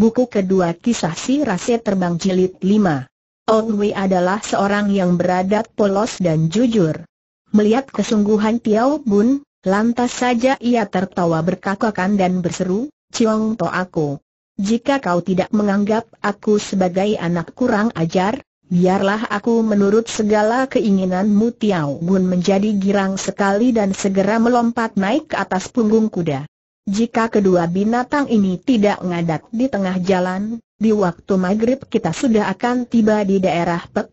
Buku kedua kisah si Rase Terbang Jilid 5 Ong Wei adalah seorang yang beradat polos dan jujur. Melihat kesungguhan Tiao Bun, lantas saja ia tertawa berkakakan dan berseru, Ciong To aku. Jika kau tidak menganggap aku sebagai anak kurang ajar, biarlah aku menurut segala keinginanmu Tiao Bun menjadi girang sekali dan segera melompat naik ke atas punggung kuda. Jika kedua binatang ini tidak ngadat di tengah jalan, di waktu maghrib kita sudah akan tiba di daerah Pek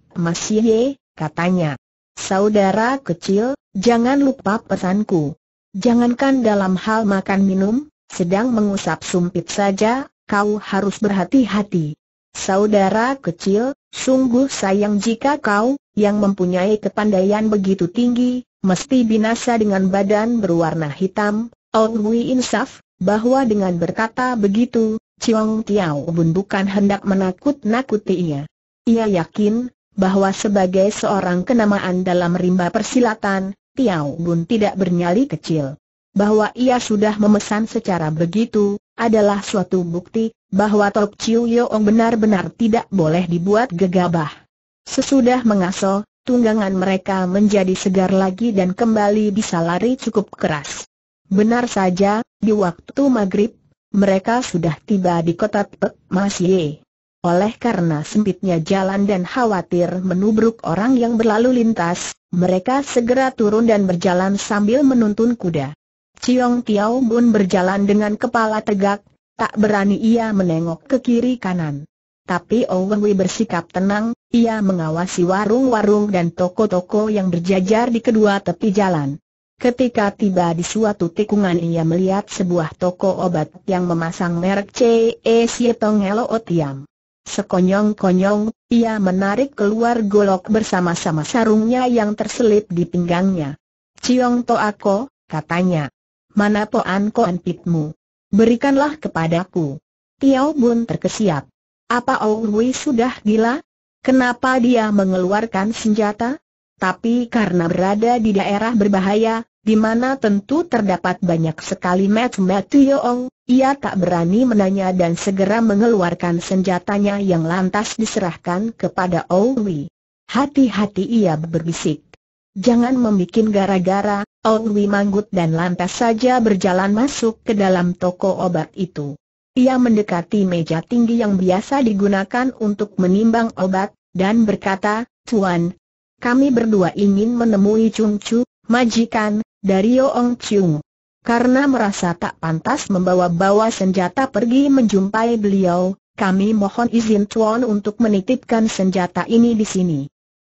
katanya. Saudara kecil, jangan lupa pesanku. Jangankan dalam hal makan minum, sedang mengusap sumpit saja, kau harus berhati-hati. Saudara kecil, sungguh sayang jika kau, yang mempunyai kepandaian begitu tinggi, mesti binasa dengan badan berwarna hitam, Ong Hui Insaf, bahwa dengan berkata begitu, Chiong Tiao Bun bukan hendak menakut-nakuti ia. Ia yakin, bahwa sebagai seorang kenamaan dalam rimba persilatan, Tiao Bun tidak bernyali kecil. Bahwa ia sudah memesan secara begitu, adalah suatu bukti, bahwa Tok Chiu Yeong benar-benar tidak boleh dibuat gegabah. Sesudah mengaso, tunggangan mereka menjadi segar lagi dan kembali bisa lari cukup keras. Benar saja, di waktu maghrib, mereka sudah tiba di kota Pek Masye. Oleh karena sempitnya jalan dan khawatir menubruk orang yang berlalu lintas, mereka segera turun dan berjalan sambil menuntun kuda. Ciong Tiao Bun berjalan dengan kepala tegak, tak berani ia menengok ke kiri kanan. Tapi Owen oh Wei bersikap tenang, ia mengawasi warung-warung dan toko-toko yang berjajar di kedua tepi jalan. Ketika tiba di suatu tikungan ia melihat sebuah toko obat yang memasang merek C.E. Sietong Elo Otiam. Sekonyong-konyong, ia menarik keluar golok bersama-sama sarungnya yang terselip di pinggangnya. Ciong to ako, katanya. Mana poan koan pitmu? Berikanlah kepadaku. Tiao Bun terkesiap. Apa Wei sudah gila? Kenapa dia mengeluarkan senjata? Tapi karena berada di daerah berbahaya, di mana tentu terdapat banyak sekali mat-mat Yoong, ia tak berani menanya dan segera mengeluarkan senjatanya yang lantas diserahkan kepada Owi. Hati-hati ia berbisik. Jangan membuat gara-gara, Owi manggut dan lantas saja berjalan masuk ke dalam toko obat itu. Ia mendekati meja tinggi yang biasa digunakan untuk menimbang obat, dan berkata, Tuan, kami berdua ingin menemui Chung Chu, majikan, dari Yoong Chung. Karena merasa tak pantas membawa-bawa senjata pergi menjumpai beliau, kami mohon izin Tuan untuk menitipkan senjata ini di sini.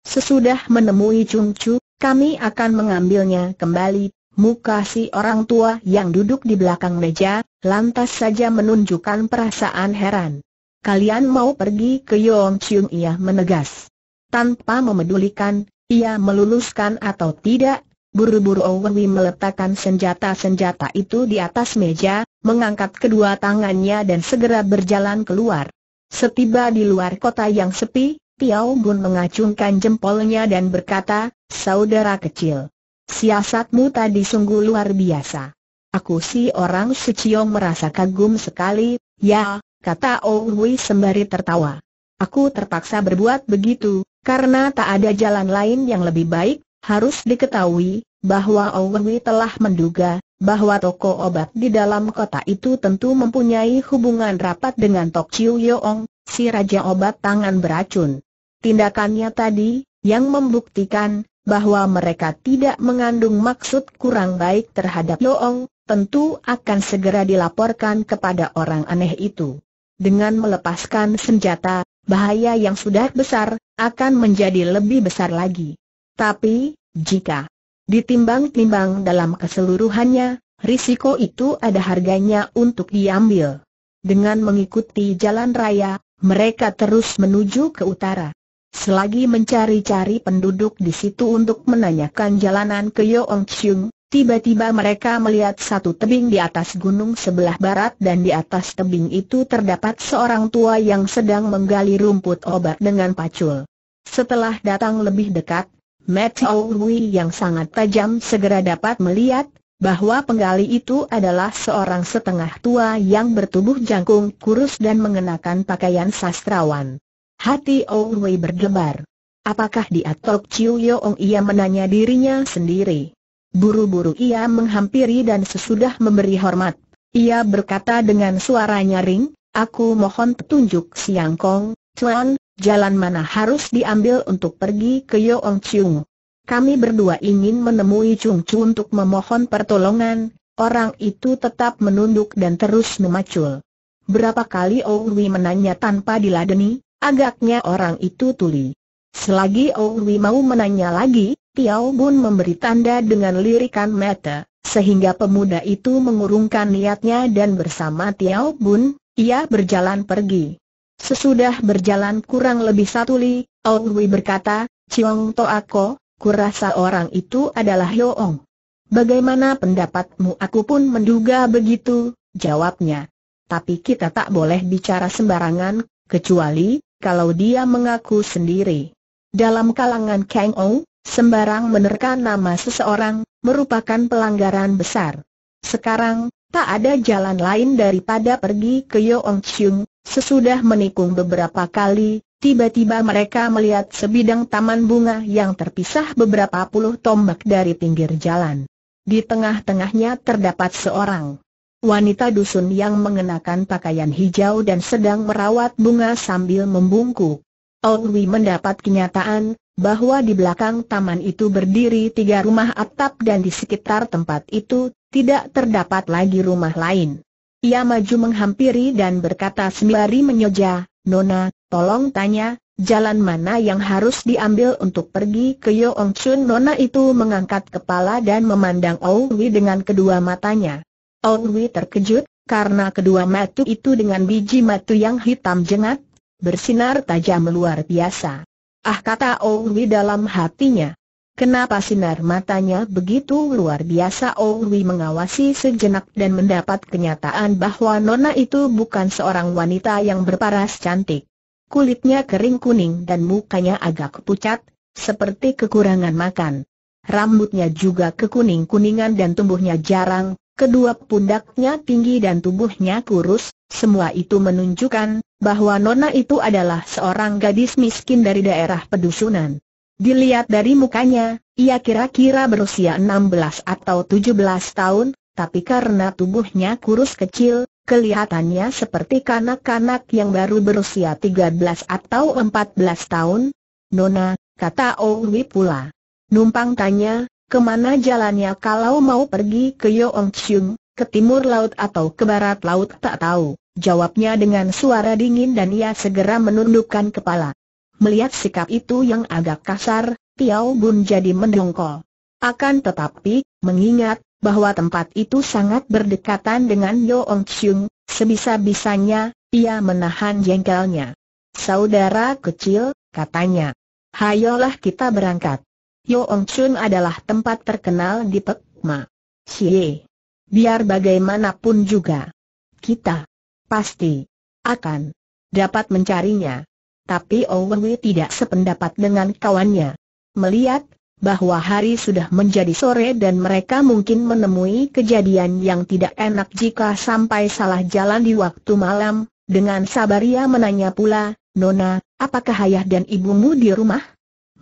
Sesudah menemui Chung Chu, kami akan mengambilnya kembali. Muka si orang tua yang duduk di belakang meja, lantas saja menunjukkan perasaan heran. Kalian mau pergi ke Yong Chung? ia menegas. Tanpa memedulikan, ia meluluskan atau tidak, buru-buru Owi meletakkan senjata-senjata itu di atas meja, mengangkat kedua tangannya dan segera berjalan keluar. Setiba di luar kota yang sepi, Tiao Bun mengacungkan jempolnya dan berkata, Saudara kecil, siasatmu tadi sungguh luar biasa. Aku si orang Suciong merasa kagum sekali, ya, kata Owi sembari tertawa. Aku terpaksa berbuat begitu, karena tak ada jalan lain yang lebih baik, harus diketahui bahwa Owenwi telah menduga bahwa toko obat di dalam kota itu tentu mempunyai hubungan rapat dengan Tok Chiu Yeong, si raja obat tangan beracun. Tindakannya tadi, yang membuktikan bahwa mereka tidak mengandung maksud kurang baik terhadap Yeong, tentu akan segera dilaporkan kepada orang aneh itu. Dengan melepaskan senjata, bahaya yang sudah besar, akan menjadi lebih besar lagi. Tapi, jika ditimbang-timbang dalam keseluruhannya, risiko itu ada harganya untuk diambil. Dengan mengikuti jalan raya, mereka terus menuju ke utara. Selagi mencari-cari penduduk di situ untuk menanyakan jalanan ke Yeongchung. Tiba-tiba mereka melihat satu tebing di atas gunung sebelah barat dan di atas tebing itu terdapat seorang tua yang sedang menggali rumput obat dengan pacul. Setelah datang lebih dekat, Matt Hui yang sangat tajam segera dapat melihat bahwa penggali itu adalah seorang setengah tua yang bertubuh jangkung kurus dan mengenakan pakaian sastrawan. Hati Owei berdebar. Apakah di Atok Chiu Yong ia menanya dirinya sendiri. Buru-buru ia menghampiri dan sesudah memberi hormat. Ia berkata dengan suara nyaring, Aku mohon petunjuk Siang Kong, Tuan, jalan mana harus diambil untuk pergi ke Yoong Chung? Kami berdua ingin menemui Chung Chu untuk memohon pertolongan, orang itu tetap menunduk dan terus memacul. Berapa kali Owi menanya tanpa diladeni, agaknya orang itu tuli. Selagi Owi mau menanya lagi, Tiao Bun memberi tanda dengan lirikan mata, sehingga pemuda itu mengurungkan niatnya dan bersama Tiao Bun, ia berjalan pergi. Sesudah berjalan kurang lebih satu li, Wei berkata, Chiong Toako, kurasa orang itu adalah Yoong. Bagaimana pendapatmu? Aku pun menduga begitu, jawabnya. Tapi kita tak boleh bicara sembarangan, kecuali kalau dia mengaku sendiri. Dalam kalangan Kang Ong, Sembarang menerka nama seseorang, merupakan pelanggaran besar. Sekarang, tak ada jalan lain daripada pergi ke Yoong Chung, sesudah menikung beberapa kali, tiba-tiba mereka melihat sebidang taman bunga yang terpisah beberapa puluh tombak dari pinggir jalan. Di tengah-tengahnya terdapat seorang wanita dusun yang mengenakan pakaian hijau dan sedang merawat bunga sambil membungkuk. Wi mendapat kenyataan bahwa di belakang taman itu berdiri tiga rumah atap dan di sekitar tempat itu tidak terdapat lagi rumah lain. Ia maju menghampiri dan berkata sembari menyoja, Nona, tolong tanya, jalan mana yang harus diambil untuk pergi ke Yoong Chun? Nona itu mengangkat kepala dan memandang Owi dengan kedua matanya. Owi terkejut, karena kedua matu itu dengan biji matu yang hitam jengat, bersinar tajam luar biasa. Ah kata Owi dalam hatinya. Kenapa sinar matanya begitu luar biasa Owi mengawasi sejenak dan mendapat kenyataan bahwa Nona itu bukan seorang wanita yang berparas cantik. Kulitnya kering kuning dan mukanya agak pucat, seperti kekurangan makan. Rambutnya juga kekuning-kuningan dan tumbuhnya jarang, Kedua pundaknya tinggi dan tubuhnya kurus, semua itu menunjukkan bahwa Nona itu adalah seorang gadis miskin dari daerah pedusunan. Dilihat dari mukanya, ia kira-kira berusia 16 atau 17 tahun, tapi karena tubuhnya kurus kecil, kelihatannya seperti kanak-kanak yang baru berusia 13 atau 14 tahun. Nona, kata Owi pula. Numpang tanya, Kemana jalannya kalau mau pergi ke Chung, ke timur laut atau ke barat laut tak tahu, jawabnya dengan suara dingin dan ia segera menundukkan kepala. Melihat sikap itu yang agak kasar, Tiao Bun jadi mendongkol. Akan tetapi, mengingat bahwa tempat itu sangat berdekatan dengan Chung, sebisa-bisanya, ia menahan jengkelnya. Saudara kecil, katanya. Hayolah kita berangkat. Yoong Chun adalah tempat terkenal di Pekma. Ma. Xie. Biar bagaimanapun juga. Kita. Pasti. Akan. Dapat mencarinya. Tapi Wei tidak sependapat dengan kawannya. Melihat bahwa hari sudah menjadi sore dan mereka mungkin menemui kejadian yang tidak enak jika sampai salah jalan di waktu malam, dengan sabar ia menanya pula, Nona, apakah ayah dan ibumu di rumah?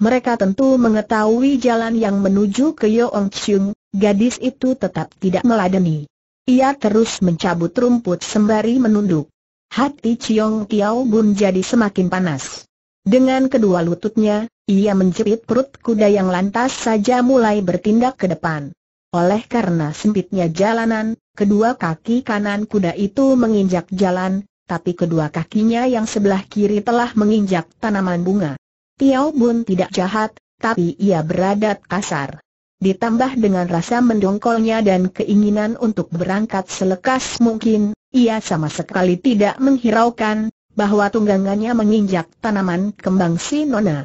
Mereka tentu mengetahui jalan yang menuju ke Yoong Chung, gadis itu tetap tidak meladeni. Ia terus mencabut rumput sembari menunduk. Hati Chiong Tiao Bun jadi semakin panas. Dengan kedua lututnya, ia menjepit perut kuda yang lantas saja mulai bertindak ke depan. Oleh karena sempitnya jalanan, kedua kaki kanan kuda itu menginjak jalan, tapi kedua kakinya yang sebelah kiri telah menginjak tanaman bunga. Tiao Bun tidak jahat, tapi ia beradat kasar. Ditambah dengan rasa mendongkolnya dan keinginan untuk berangkat selekas mungkin, ia sama sekali tidak menghiraukan bahwa tunggangannya menginjak tanaman kembang si Nona.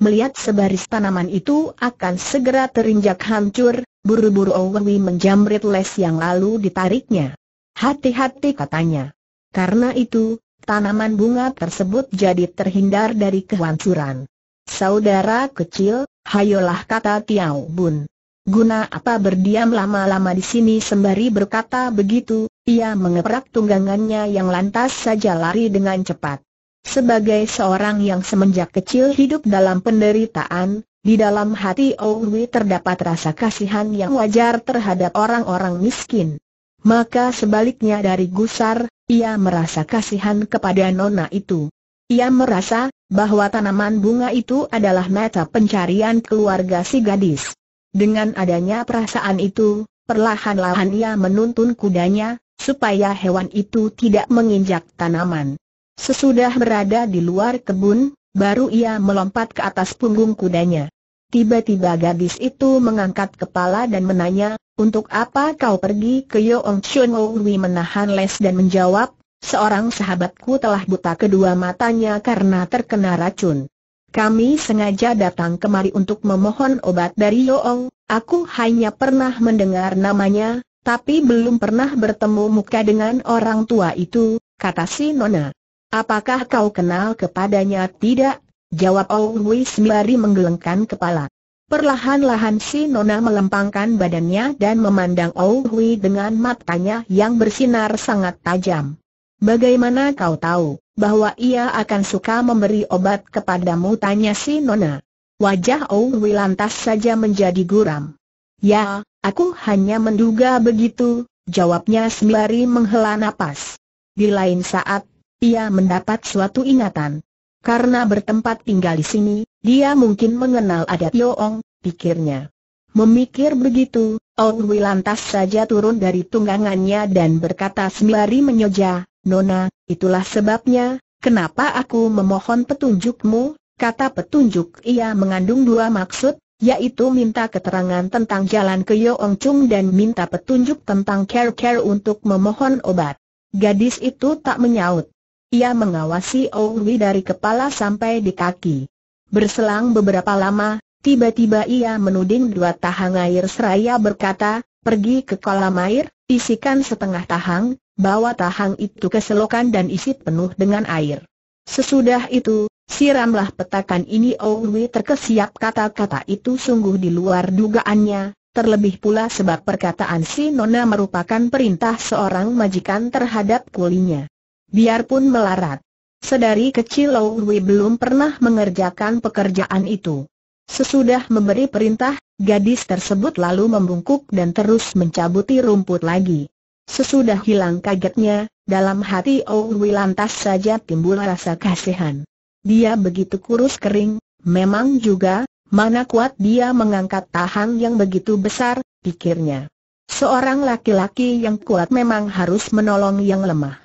Melihat sebaris tanaman itu akan segera terinjak hancur, buru-buru Owi menjamret les yang lalu ditariknya. Hati-hati katanya. Karena itu, tanaman bunga tersebut jadi terhindar dari kehancuran. Saudara kecil, hayolah kata Tiau Bun. Guna apa berdiam lama-lama di sini sembari berkata begitu, ia mengeprak tunggangannya yang lantas saja lari dengan cepat. Sebagai seorang yang semenjak kecil hidup dalam penderitaan, di dalam hati Owi terdapat rasa kasihan yang wajar terhadap orang-orang miskin. Maka sebaliknya dari gusar, ia merasa kasihan kepada nona itu. Ia merasa bahwa tanaman bunga itu adalah mata pencarian keluarga si gadis. Dengan adanya perasaan itu, perlahan-lahan ia menuntun kudanya, supaya hewan itu tidak menginjak tanaman. Sesudah berada di luar kebun, baru ia melompat ke atas punggung kudanya. Tiba-tiba gadis itu mengangkat kepala dan menanya, untuk apa kau pergi ke Yong Chun menahan les dan menjawab, seorang sahabatku telah buta kedua matanya karena terkena racun. Kami sengaja datang kemari untuk memohon obat dari Yoong, aku hanya pernah mendengar namanya, tapi belum pernah bertemu muka dengan orang tua itu, kata si Nona. Apakah kau kenal kepadanya? Tidak, Jawab Ong Hui sembari menggelengkan kepala. Perlahan-lahan si Nona melempangkan badannya dan memandang Ong Hui dengan matanya yang bersinar sangat tajam. Bagaimana kau tahu bahwa ia akan suka memberi obat kepadamu? Tanya si Nona. Wajah Ong Hui lantas saja menjadi guram. Ya, aku hanya menduga begitu, jawabnya sembari menghela napas. Di lain saat, ia mendapat suatu ingatan. Karena bertempat tinggal di sini, dia mungkin mengenal adat Yoong, pikirnya. Memikir begitu, Ong Wilantas lantas saja turun dari tunggangannya dan berkata sembari menyoja, Nona, itulah sebabnya, kenapa aku memohon petunjukmu, kata petunjuk ia mengandung dua maksud, yaitu minta keterangan tentang jalan ke Yoong Chung dan minta petunjuk tentang care-care untuk memohon obat. Gadis itu tak menyaut. Ia mengawasi Owi dari kepala sampai di kaki. Berselang beberapa lama, tiba-tiba ia menuding dua tahang air seraya berkata, pergi ke kolam air, isikan setengah tahang, bawa tahang itu ke selokan dan isi penuh dengan air. Sesudah itu, siramlah petakan ini Owi terkesiap kata-kata itu sungguh di luar dugaannya, Terlebih pula sebab perkataan si Nona merupakan perintah seorang majikan terhadap kulinya biarpun melarat. Sedari kecil Lou Wei belum pernah mengerjakan pekerjaan itu. Sesudah memberi perintah, gadis tersebut lalu membungkuk dan terus mencabuti rumput lagi. Sesudah hilang kagetnya, dalam hati Wei lantas saja timbul rasa kasihan. Dia begitu kurus kering, memang juga, mana kuat dia mengangkat tahan yang begitu besar, pikirnya. Seorang laki-laki yang kuat memang harus menolong yang lemah.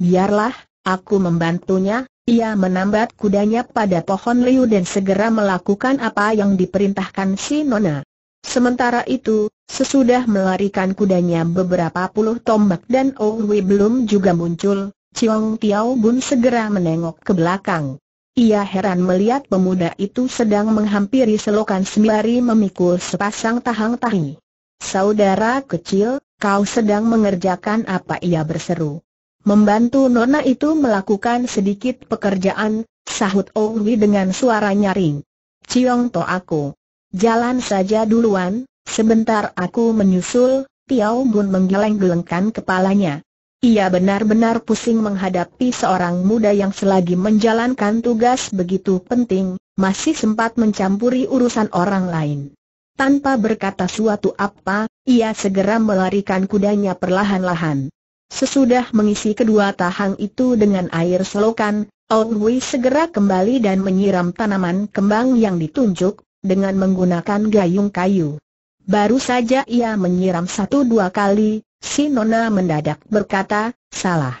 Biarlah, aku membantunya, ia menambat kudanya pada pohon liu dan segera melakukan apa yang diperintahkan si Nona. Sementara itu, sesudah melarikan kudanya beberapa puluh tombak dan Owi belum juga muncul, Chiong Tiao Bun segera menengok ke belakang. Ia heran melihat pemuda itu sedang menghampiri selokan sembari memikul sepasang tahang tahi. Saudara kecil, kau sedang mengerjakan apa ia berseru. Membantu Nona itu melakukan sedikit pekerjaan, sahut Ong dengan suara nyaring. Ciong to aku. Jalan saja duluan, sebentar aku menyusul, Tiao Gun menggeleng-gelengkan kepalanya. Ia benar-benar pusing menghadapi seorang muda yang selagi menjalankan tugas begitu penting, masih sempat mencampuri urusan orang lain. Tanpa berkata suatu apa, ia segera melarikan kudanya perlahan-lahan. Sesudah mengisi kedua tahang itu dengan air selokan, Old Wei segera kembali dan menyiram tanaman kembang yang ditunjuk, dengan menggunakan gayung kayu. Baru saja ia menyiram satu dua kali, si Nona mendadak berkata, salah.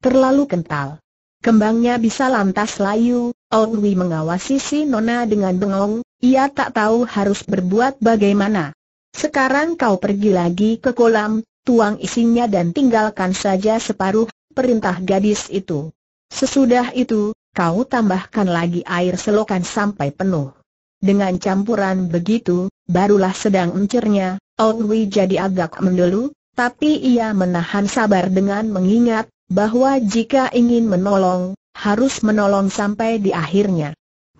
Terlalu kental. Kembangnya bisa lantas layu, Old Wei mengawasi si Nona dengan bengong, ia tak tahu harus berbuat bagaimana. Sekarang kau pergi lagi ke kolam, tuang isinya dan tinggalkan saja separuh, perintah gadis itu. Sesudah itu, kau tambahkan lagi air selokan sampai penuh. Dengan campuran begitu, barulah sedang encernya. Owi jadi agak mendulu, tapi ia menahan sabar dengan mengingat, bahwa jika ingin menolong, harus menolong sampai di akhirnya.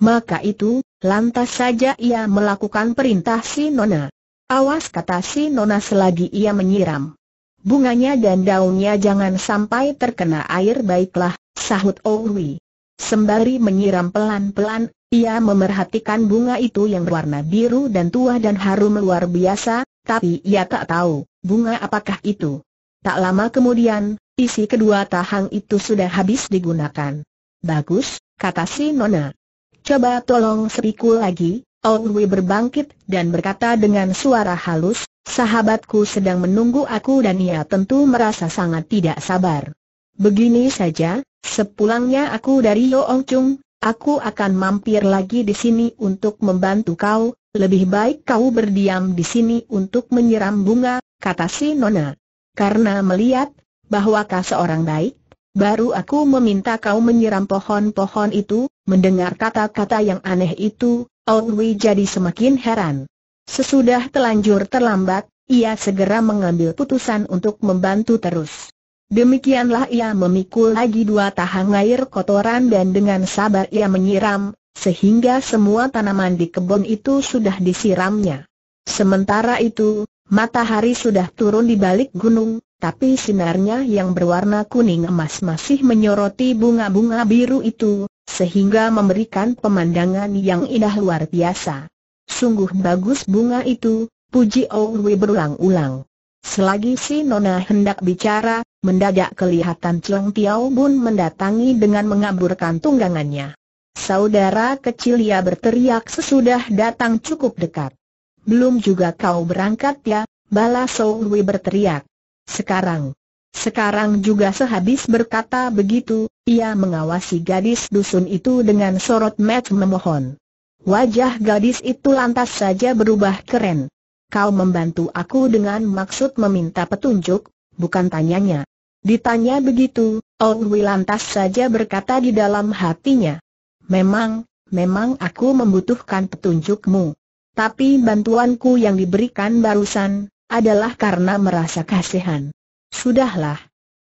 Maka itu, lantas saja ia melakukan perintah si Nona. Awas kata si Nona selagi ia menyiram. Bunganya dan daunnya jangan sampai terkena air baiklah, sahut Owi. Sembari menyiram pelan-pelan, ia memerhatikan bunga itu yang berwarna biru dan tua dan harum luar biasa, tapi ia tak tahu, bunga apakah itu. Tak lama kemudian, isi kedua tahang itu sudah habis digunakan. Bagus, kata si Nona. Coba tolong sepiku lagi, Wei berbangkit dan berkata dengan suara halus, sahabatku sedang menunggu aku dan ia tentu merasa sangat tidak sabar. Begini saja, sepulangnya aku dari Ong Chung, aku akan mampir lagi di sini untuk membantu kau, lebih baik kau berdiam di sini untuk menyiram bunga, kata si Nona. Karena melihat, bahwa kau seorang baik, Baru aku meminta kau menyiram pohon-pohon itu, mendengar kata-kata yang aneh itu, Aun Wei jadi semakin heran. Sesudah telanjur terlambat, ia segera mengambil putusan untuk membantu terus. Demikianlah ia memikul lagi dua tahang air kotoran dan dengan sabar ia menyiram, sehingga semua tanaman di kebun itu sudah disiramnya. Sementara itu, matahari sudah turun di balik gunung, tapi sinarnya yang berwarna kuning emas masih menyoroti bunga-bunga biru itu, sehingga memberikan pemandangan yang indah luar biasa. Sungguh bagus bunga itu, puji Owi berulang-ulang. Selagi si Nona hendak bicara, mendadak kelihatan Cheng Tiao Bun mendatangi dengan mengaburkan tunggangannya. Saudara kecil ia berteriak sesudah datang cukup dekat. Belum juga kau berangkat ya, balas Owi berteriak. Sekarang, sekarang juga sehabis berkata begitu, ia mengawasi gadis dusun itu dengan sorot mata memohon. Wajah gadis itu lantas saja berubah keren. Kau membantu aku dengan maksud meminta petunjuk, bukan tanyanya. Ditanya begitu, Owi lantas saja berkata di dalam hatinya. Memang, memang aku membutuhkan petunjukmu. Tapi bantuanku yang diberikan barusan, adalah karena merasa kasihan. Sudahlah.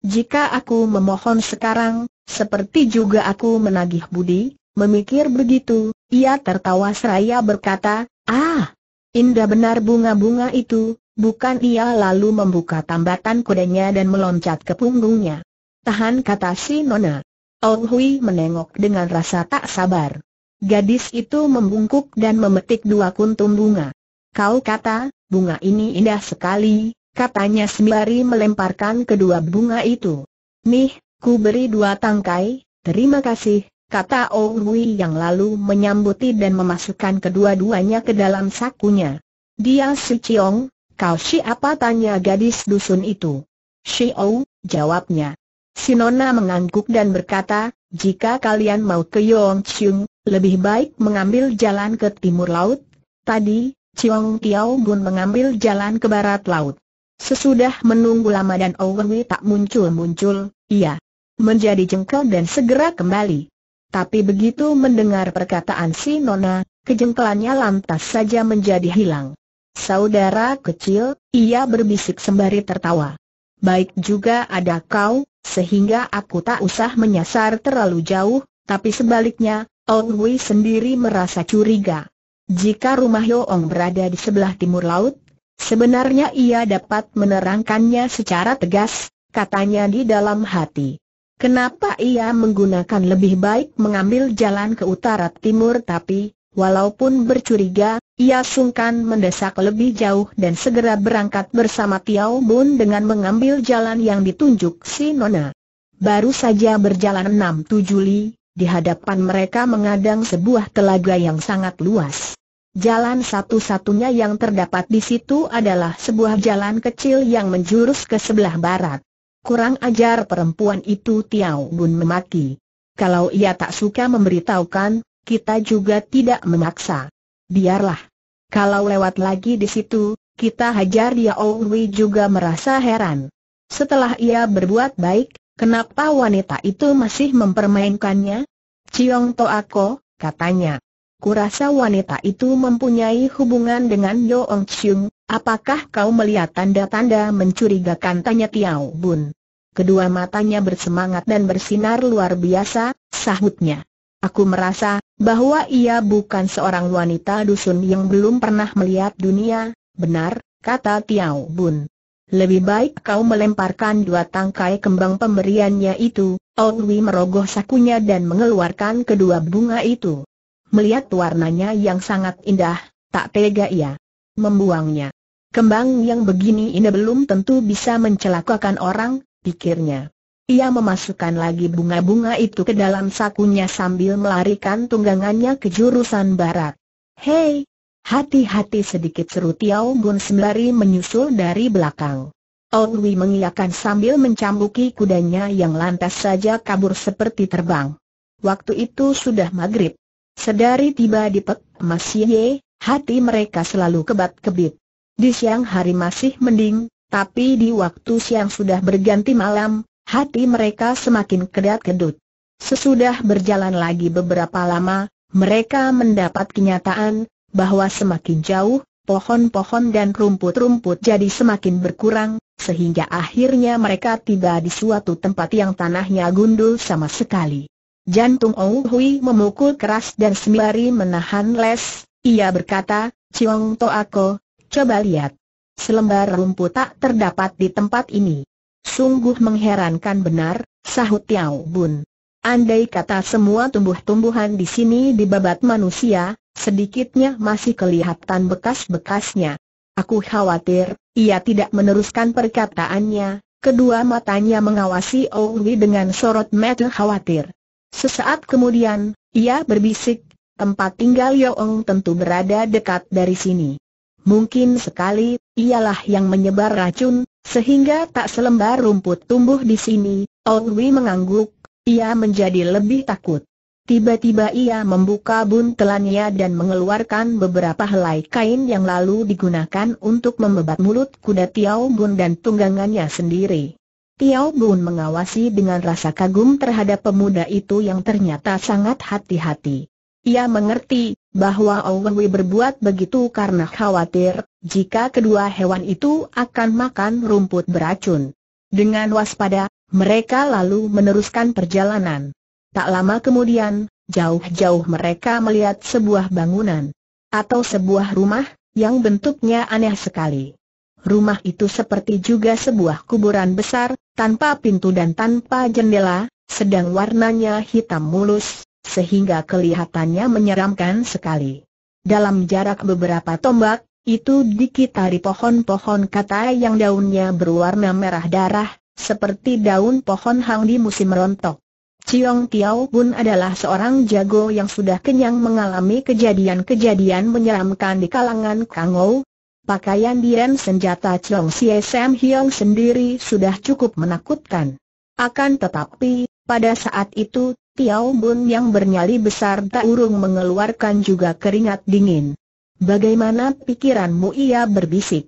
Jika aku memohon sekarang, seperti juga aku menagih budi, memikir begitu, ia tertawa seraya berkata, Ah, indah benar bunga-bunga itu, bukan ia lalu membuka tambatan kudanya dan meloncat ke punggungnya. Tahan kata si Nona. Ong Hui menengok dengan rasa tak sabar. Gadis itu membungkuk dan memetik dua kuntum bunga. Kau kata, bunga ini indah sekali, katanya sembari melemparkan kedua bunga itu. Nih, ku beri dua tangkai, terima kasih, kata Owi yang lalu menyambuti dan memasukkan kedua-duanya ke dalam sakunya. Dia si Ciong, kau siapa tanya gadis dusun itu. Si Ou, jawabnya. Sinona mengangguk dan berkata, jika kalian mau ke Yong Yongchung, lebih baik mengambil jalan ke timur laut. Tadi, Chiong Kiao Gun mengambil jalan ke barat laut. Sesudah menunggu lama dan Owerwi tak muncul-muncul, ia menjadi jengkel dan segera kembali. Tapi begitu mendengar perkataan si Nona, kejengkelannya lantas saja menjadi hilang. Saudara kecil, ia berbisik sembari tertawa. Baik juga ada kau, sehingga aku tak usah menyasar terlalu jauh, tapi sebaliknya, Ong Wei sendiri merasa curiga. Jika rumah Yoong berada di sebelah timur laut, Sebenarnya ia dapat menerangkannya secara tegas, katanya di dalam hati. Kenapa ia menggunakan lebih baik mengambil jalan ke utara timur tapi, walaupun bercuriga, ia sungkan mendesak lebih jauh dan segera berangkat bersama Tiao Bun dengan mengambil jalan yang ditunjuk si Nona. Baru saja berjalan enam tujuh li, di hadapan mereka mengadang sebuah telaga yang sangat luas. Jalan satu-satunya yang terdapat di situ adalah sebuah jalan kecil yang menjurus ke sebelah barat. Kurang ajar perempuan itu tiau Bun memaki. Kalau ia tak suka memberitahukan, kita juga tidak memaksa. Biarlah. Kalau lewat lagi di situ, kita hajar dia Owi juga merasa heran. Setelah ia berbuat baik, kenapa wanita itu masih mempermainkannya? Ciong Toako, katanya. Kurasa wanita itu mempunyai hubungan dengan Yoong Chung. apakah kau melihat tanda-tanda mencurigakan tanya Tiao Bun? Kedua matanya bersemangat dan bersinar luar biasa, sahutnya. Aku merasa, bahwa ia bukan seorang wanita dusun yang belum pernah melihat dunia, benar, kata Tiao Bun. Lebih baik kau melemparkan dua tangkai kembang pemberiannya itu, Ong Wei merogoh sakunya dan mengeluarkan kedua bunga itu. Melihat warnanya yang sangat indah, tak tega ia membuangnya. Kembang yang begini ini belum tentu bisa mencelakakan orang, pikirnya. Ia memasukkan lagi bunga-bunga itu ke dalam sakunya sambil melarikan tunggangannya ke jurusan barat. Hei, hati-hati sedikit seru Tiao Bun sembari menyusul dari belakang. Olwi mengiyakan sambil mencambuki kudanya yang lantas saja kabur seperti terbang. Waktu itu sudah maghrib. Sedari tiba di Pek Mas Ye, hati mereka selalu kebat-kebit. Di siang hari masih mending, tapi di waktu siang sudah berganti malam, hati mereka semakin kedat-kedut. Sesudah berjalan lagi beberapa lama, mereka mendapat kenyataan bahwa semakin jauh, pohon-pohon dan rumput-rumput jadi semakin berkurang, sehingga akhirnya mereka tiba di suatu tempat yang tanahnya gundul sama sekali. Jantung Ong Hui memukul keras dan sembari menahan les, ia berkata, Ciong To Ako, coba lihat. Selembar rumput tak terdapat di tempat ini. Sungguh mengherankan benar, sahut Tiao Bun. Andai kata semua tumbuh-tumbuhan di sini dibabat manusia, sedikitnya masih kelihatan bekas-bekasnya. Aku khawatir, ia tidak meneruskan perkataannya, kedua matanya mengawasi Hui dengan sorot mata khawatir. Sesaat kemudian, ia berbisik, tempat tinggal Yoong tentu berada dekat dari sini. Mungkin sekali, ialah yang menyebar racun, sehingga tak selembar rumput tumbuh di sini, Owi mengangguk, ia menjadi lebih takut. Tiba-tiba ia membuka buntelannya dan mengeluarkan beberapa helai kain yang lalu digunakan untuk membebat mulut kuda Tiao Bun dan tunggangannya sendiri. Piao Bun mengawasi dengan rasa kagum terhadap pemuda itu yang ternyata sangat hati-hati. Ia mengerti bahwa Owen Wei berbuat begitu karena khawatir jika kedua hewan itu akan makan rumput beracun. Dengan waspada, mereka lalu meneruskan perjalanan. Tak lama kemudian, jauh-jauh mereka melihat sebuah bangunan atau sebuah rumah yang bentuknya aneh sekali. Rumah itu seperti juga sebuah kuburan besar, tanpa pintu dan tanpa jendela, sedang warnanya hitam mulus, sehingga kelihatannya menyeramkan sekali. Dalam jarak beberapa tombak, itu dikitari pohon-pohon kata yang daunnya berwarna merah darah, seperti daun pohon hang di musim rontok. Ciong Tiao Bun adalah seorang jago yang sudah kenyang mengalami kejadian-kejadian menyeramkan di kalangan Kangou, Pakaian Dian senjata Chong Sie Sam Hiong sendiri sudah cukup menakutkan. Akan tetapi, pada saat itu, Tiao Bun yang bernyali besar tak urung mengeluarkan juga keringat dingin. Bagaimana pikiranmu ia berbisik.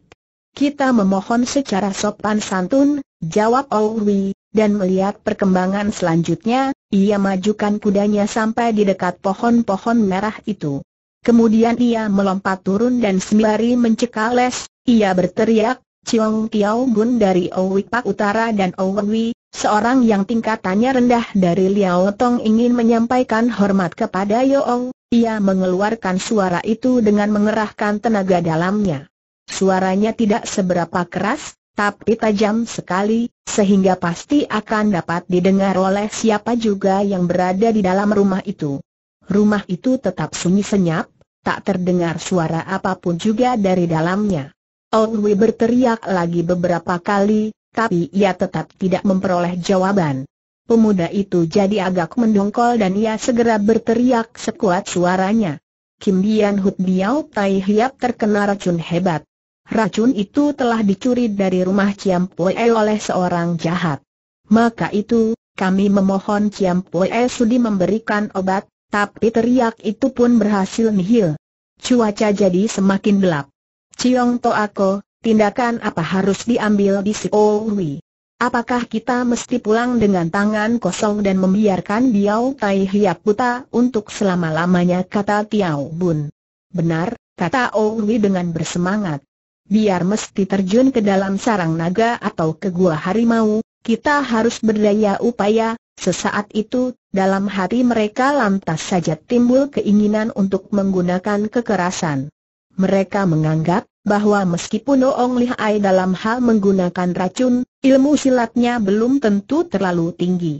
Kita memohon secara sopan santun, jawab Owi, dan melihat perkembangan selanjutnya, ia majukan kudanya sampai di dekat pohon-pohon merah itu. Kemudian ia melompat turun dan sembari mencekal les, ia berteriak, Chiong Kiao Bun dari Owi Pak Utara dan Owi, seorang yang tingkatannya rendah dari Liao Tong ingin menyampaikan hormat kepada Yoong, ia mengeluarkan suara itu dengan mengerahkan tenaga dalamnya. Suaranya tidak seberapa keras, tapi tajam sekali, sehingga pasti akan dapat didengar oleh siapa juga yang berada di dalam rumah itu rumah itu tetap sunyi senyap, tak terdengar suara apapun juga dari dalamnya. Ong Wei berteriak lagi beberapa kali, tapi ia tetap tidak memperoleh jawaban. Pemuda itu jadi agak mendongkol dan ia segera berteriak sekuat suaranya. Kim Dian Hut Biao Tai Hiap terkena racun hebat. Racun itu telah dicuri dari rumah Ciam Poe oleh seorang jahat. Maka itu, kami memohon Ciam Poe sudi memberikan obat, tapi teriak itu pun berhasil nihil. Cuaca jadi semakin gelap. Ciong Toako, tindakan apa harus diambil di Siowi? Oh Apakah kita mesti pulang dengan tangan kosong dan membiarkan Biao Tai Hiap buta untuk selama-lamanya kata Tiao Bun? Benar, kata Owi oh dengan bersemangat. Biar mesti terjun ke dalam sarang naga atau ke gua harimau, kita harus berdaya upaya, sesaat itu dalam hati mereka lantas saja timbul keinginan untuk menggunakan kekerasan. Mereka menganggap bahwa meskipun Oong Lihai dalam hal menggunakan racun, ilmu silatnya belum tentu terlalu tinggi.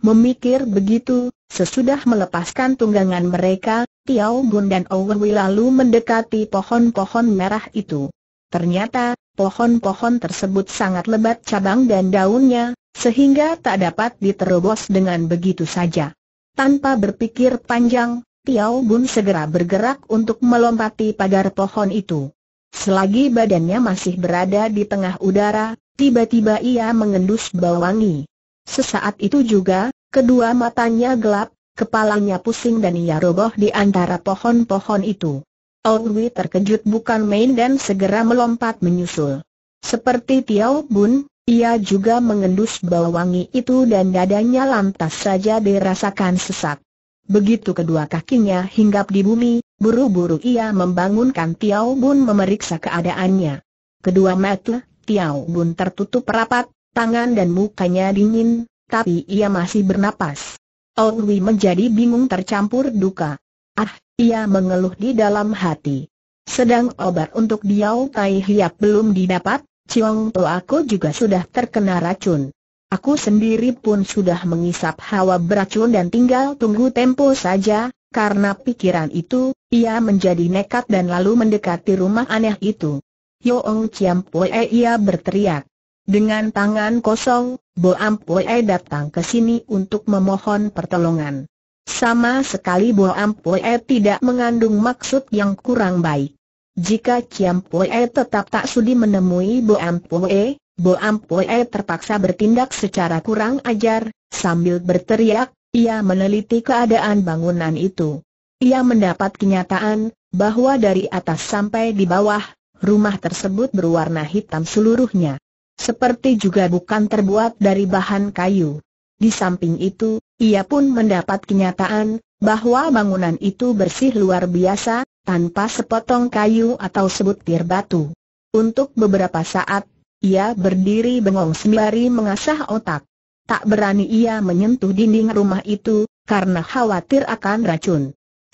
Memikir begitu, sesudah melepaskan tunggangan mereka, Tiao Gun dan Owewi lalu mendekati pohon-pohon merah itu. Ternyata, pohon-pohon tersebut sangat lebat cabang dan daunnya, sehingga tak dapat diterobos dengan begitu saja. Tanpa berpikir panjang, Tiao Bun segera bergerak untuk melompati pagar pohon itu. Selagi badannya masih berada di tengah udara, tiba-tiba ia mengendus bau wangi. Sesaat itu juga, kedua matanya gelap, kepalanya pusing dan ia roboh di antara pohon-pohon itu. Ongwi terkejut bukan main dan segera melompat menyusul. Seperti Tiao Bun, ia juga mengendus bau wangi itu dan dadanya lantas saja dirasakan sesak. Begitu kedua kakinya hinggap di bumi, buru-buru ia membangunkan Tiao Bun memeriksa keadaannya. Kedua mata Tiao Bun tertutup rapat, tangan dan mukanya dingin, tapi ia masih bernapas. Owi menjadi bingung tercampur duka. Ah, ia mengeluh di dalam hati. Sedang obat untuk Diau Tai Hiap belum didapat, To, aku juga sudah terkena racun. Aku sendiri pun sudah mengisap hawa beracun dan tinggal tunggu tempo saja, karena pikiran itu, ia menjadi nekat dan lalu mendekati rumah aneh itu. Yoong Chiam Poe e ia berteriak. Dengan tangan kosong, Boam Poe e datang ke sini untuk memohon pertolongan. Sama sekali Boam Poe e tidak mengandung maksud yang kurang baik. Jika Kiam Pue tetap tak sudi menemui Bo Ampue, Bo Ampue terpaksa bertindak secara kurang ajar, sambil berteriak, ia meneliti keadaan bangunan itu. Ia mendapat kenyataan, bahwa dari atas sampai di bawah, rumah tersebut berwarna hitam seluruhnya. Seperti juga bukan terbuat dari bahan kayu. Di samping itu, ia pun mendapat kenyataan, bahwa bangunan itu bersih luar biasa, tanpa sepotong kayu atau sebutir batu. Untuk beberapa saat, ia berdiri bengong sembari mengasah otak. Tak berani ia menyentuh dinding rumah itu, karena khawatir akan racun.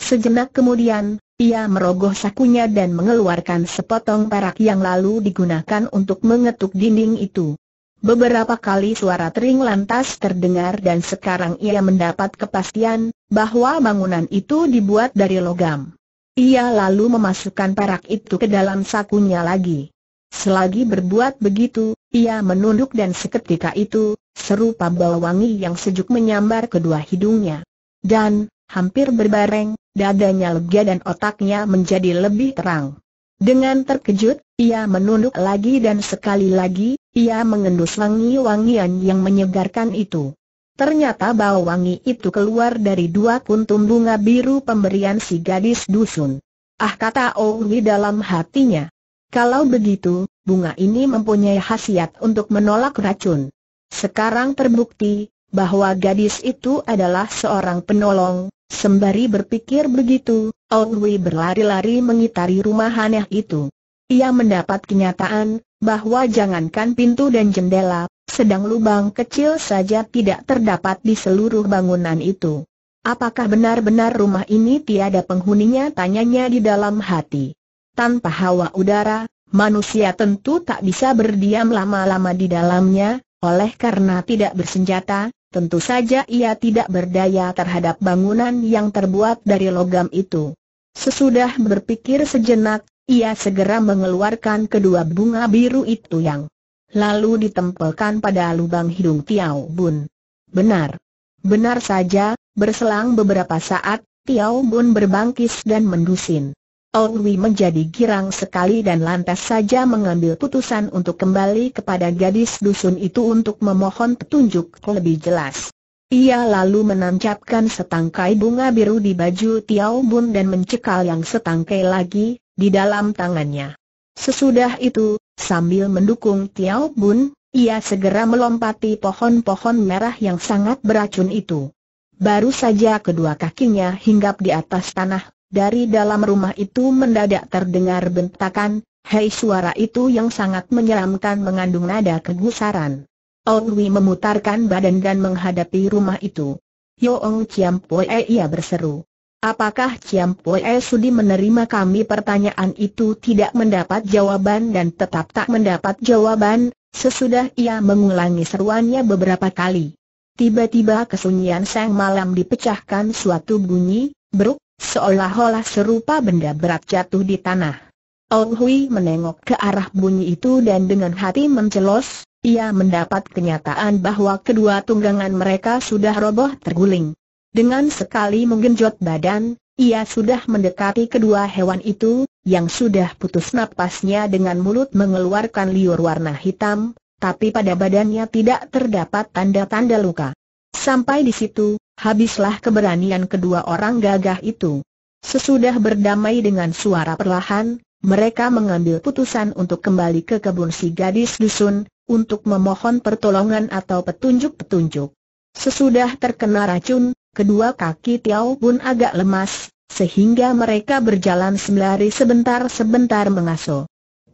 Sejenak kemudian, ia merogoh sakunya dan mengeluarkan sepotong perak yang lalu digunakan untuk mengetuk dinding itu. Beberapa kali suara tering lantas terdengar dan sekarang ia mendapat kepastian bahwa bangunan itu dibuat dari logam. Ia lalu memasukkan perak itu ke dalam sakunya lagi. Selagi berbuat begitu, ia menunduk dan seketika itu, serupa bau wangi yang sejuk menyambar kedua hidungnya. Dan, hampir berbareng, dadanya lega dan otaknya menjadi lebih terang. Dengan terkejut, ia menunduk lagi dan sekali lagi, ia mengendus wangi-wangian yang menyegarkan itu. Ternyata bau wangi itu keluar dari dua kuntum bunga biru pemberian si gadis dusun. Ah kata Owi dalam hatinya. Kalau begitu, bunga ini mempunyai khasiat untuk menolak racun. Sekarang terbukti, bahwa gadis itu adalah seorang penolong, sembari berpikir begitu, Owi berlari-lari mengitari rumah aneh itu. Ia mendapat kenyataan, bahwa jangankan pintu dan jendela, sedang lubang kecil saja tidak terdapat di seluruh bangunan itu. Apakah benar-benar rumah ini tiada penghuninya? Tanyanya di dalam hati. Tanpa hawa udara, manusia tentu tak bisa berdiam lama-lama di dalamnya, oleh karena tidak bersenjata, Tentu saja ia tidak berdaya terhadap bangunan yang terbuat dari logam itu. Sesudah berpikir sejenak, ia segera mengeluarkan kedua bunga biru itu yang lalu ditempelkan pada lubang hidung Tiao Bun. Benar. Benar saja, berselang beberapa saat, Tiao Bun berbangkis dan mendusin. Olwi menjadi girang sekali dan lantas saja mengambil putusan untuk kembali kepada gadis dusun itu untuk memohon petunjuk lebih jelas. Ia lalu menancapkan setangkai bunga biru di baju Tiao Bun dan mencekal yang setangkai lagi, di dalam tangannya. Sesudah itu, sambil mendukung Tiao Bun, ia segera melompati pohon-pohon merah yang sangat beracun itu. Baru saja kedua kakinya hinggap di atas tanah, dari dalam rumah itu mendadak terdengar bentakan, hei suara itu yang sangat menyeramkan mengandung nada kegusaran. Wi memutarkan badan dan menghadapi rumah itu. Yoong Chiam Poe ia berseru. Apakah Ciam Poe Sudi menerima kami pertanyaan itu tidak mendapat jawaban dan tetap tak mendapat jawaban, sesudah ia mengulangi seruannya beberapa kali. Tiba-tiba kesunyian sang malam dipecahkan suatu bunyi, beruk, seolah-olah serupa benda berat jatuh di tanah. Ong menengok ke arah bunyi itu dan dengan hati mencelos, ia mendapat kenyataan bahwa kedua tunggangan mereka sudah roboh terguling. Dengan sekali menggenjot badan, ia sudah mendekati kedua hewan itu, yang sudah putus napasnya dengan mulut mengeluarkan liur warna hitam, tapi pada badannya tidak terdapat tanda-tanda luka. Sampai di situ, habislah keberanian kedua orang gagah itu. Sesudah berdamai dengan suara perlahan, mereka mengambil putusan untuk kembali ke kebun si gadis dusun, untuk memohon pertolongan atau petunjuk-petunjuk. Sesudah terkena racun, kedua kaki Tiao pun agak lemas, sehingga mereka berjalan sembari sebentar-sebentar mengaso.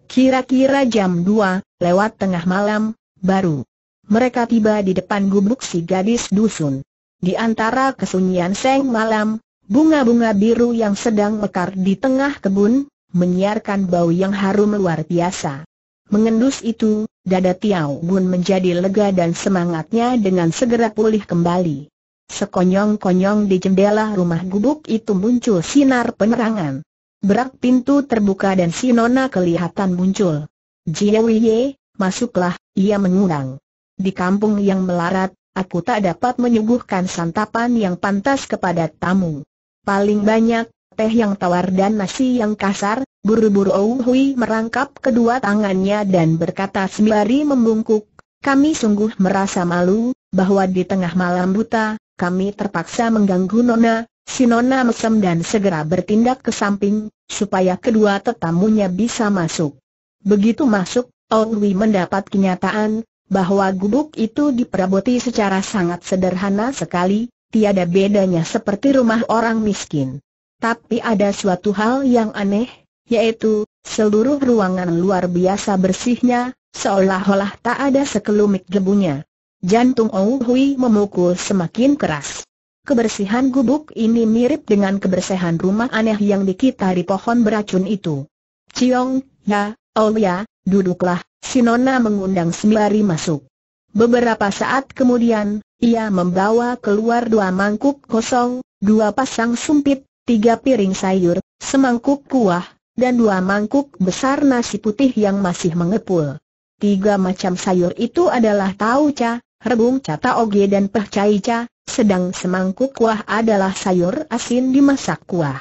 Kira-kira jam dua lewat tengah malam, baru mereka tiba di depan gubuk si gadis dusun. Di antara kesunyian seng malam, bunga-bunga biru yang sedang mekar di tengah kebun, menyiarkan bau yang harum luar biasa. Mengendus itu, dada Tiao Bun menjadi lega dan semangatnya dengan segera pulih kembali. Sekonyong-konyong di jendela rumah gubuk itu muncul sinar penerangan. Berak pintu terbuka dan si Nona kelihatan muncul. Jiawiye, masuklah, ia mengurang. Di kampung yang melarat, aku tak dapat menyuguhkan santapan yang pantas kepada tamu. Paling banyak, teh yang tawar dan nasi yang kasar, buru-buru Ouhui merangkap kedua tangannya dan berkata sembari membungkuk, kami sungguh merasa malu, bahwa di tengah malam buta, kami terpaksa mengganggu Nona, si Nona mesem dan segera bertindak ke samping, supaya kedua tetamunya bisa masuk. Begitu masuk, Owi mendapat kenyataan, bahwa gubuk itu diperaboti secara sangat sederhana sekali, tiada bedanya seperti rumah orang miskin. Tapi ada suatu hal yang aneh, yaitu, seluruh ruangan luar biasa bersihnya, seolah-olah tak ada sekelumit debunya. Jantung Ou Hui memukul semakin keras. Kebersihan gubuk ini mirip dengan kebersihan rumah aneh yang dikitari pohon beracun itu. Ciong, ya, Ou oh ya, duduklah, Sinona mengundang sembari masuk. Beberapa saat kemudian, ia membawa keluar dua mangkuk kosong, dua pasang sumpit, tiga piring sayur, semangkuk kuah, dan dua mangkuk besar nasi putih yang masih mengepul. Tiga macam sayur itu adalah tauca, rebung cata oge dan peh caica, sedang semangkuk kuah adalah sayur asin dimasak kuah.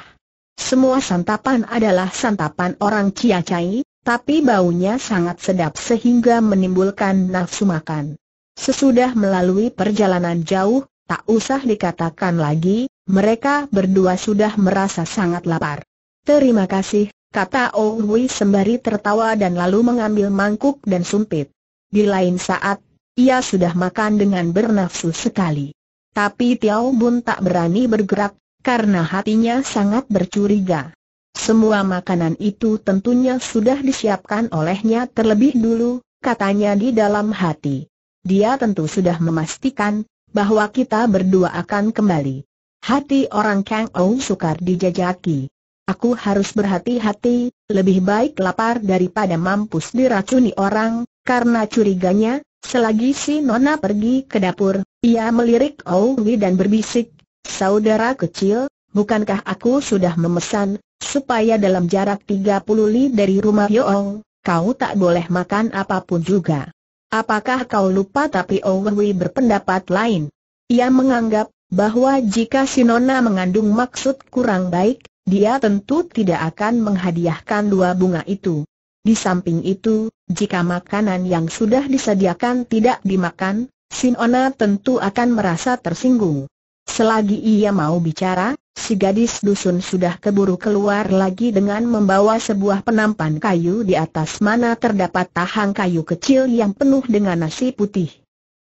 Semua santapan adalah santapan orang Ciacai, tapi baunya sangat sedap sehingga menimbulkan nafsu makan. Sesudah melalui perjalanan jauh, tak usah dikatakan lagi, mereka berdua sudah merasa sangat lapar. Terima kasih, kata Ong Wei sembari tertawa dan lalu mengambil mangkuk dan sumpit. Di lain saat ia sudah makan dengan bernafsu sekali. Tapi Tiao Bun tak berani bergerak, karena hatinya sangat bercuriga. Semua makanan itu tentunya sudah disiapkan olehnya terlebih dulu, katanya di dalam hati. Dia tentu sudah memastikan, bahwa kita berdua akan kembali. Hati orang Kang Ou sukar dijajaki. Aku harus berhati-hati, lebih baik lapar daripada mampus diracuni orang, karena curiganya, Selagi si Nona pergi ke dapur, ia melirik Owi dan berbisik, Saudara kecil, bukankah aku sudah memesan, supaya dalam jarak 30 li dari rumah Yoong, kau tak boleh makan apapun juga. Apakah kau lupa tapi Owi berpendapat lain? Ia menganggap bahwa jika si nona mengandung maksud kurang baik, dia tentu tidak akan menghadiahkan dua bunga itu. Di samping itu, jika makanan yang sudah disediakan tidak dimakan, Sinona tentu akan merasa tersinggung. Selagi ia mau bicara, si gadis dusun sudah keburu keluar lagi dengan membawa sebuah penampan kayu di atas mana terdapat tahang kayu kecil yang penuh dengan nasi putih.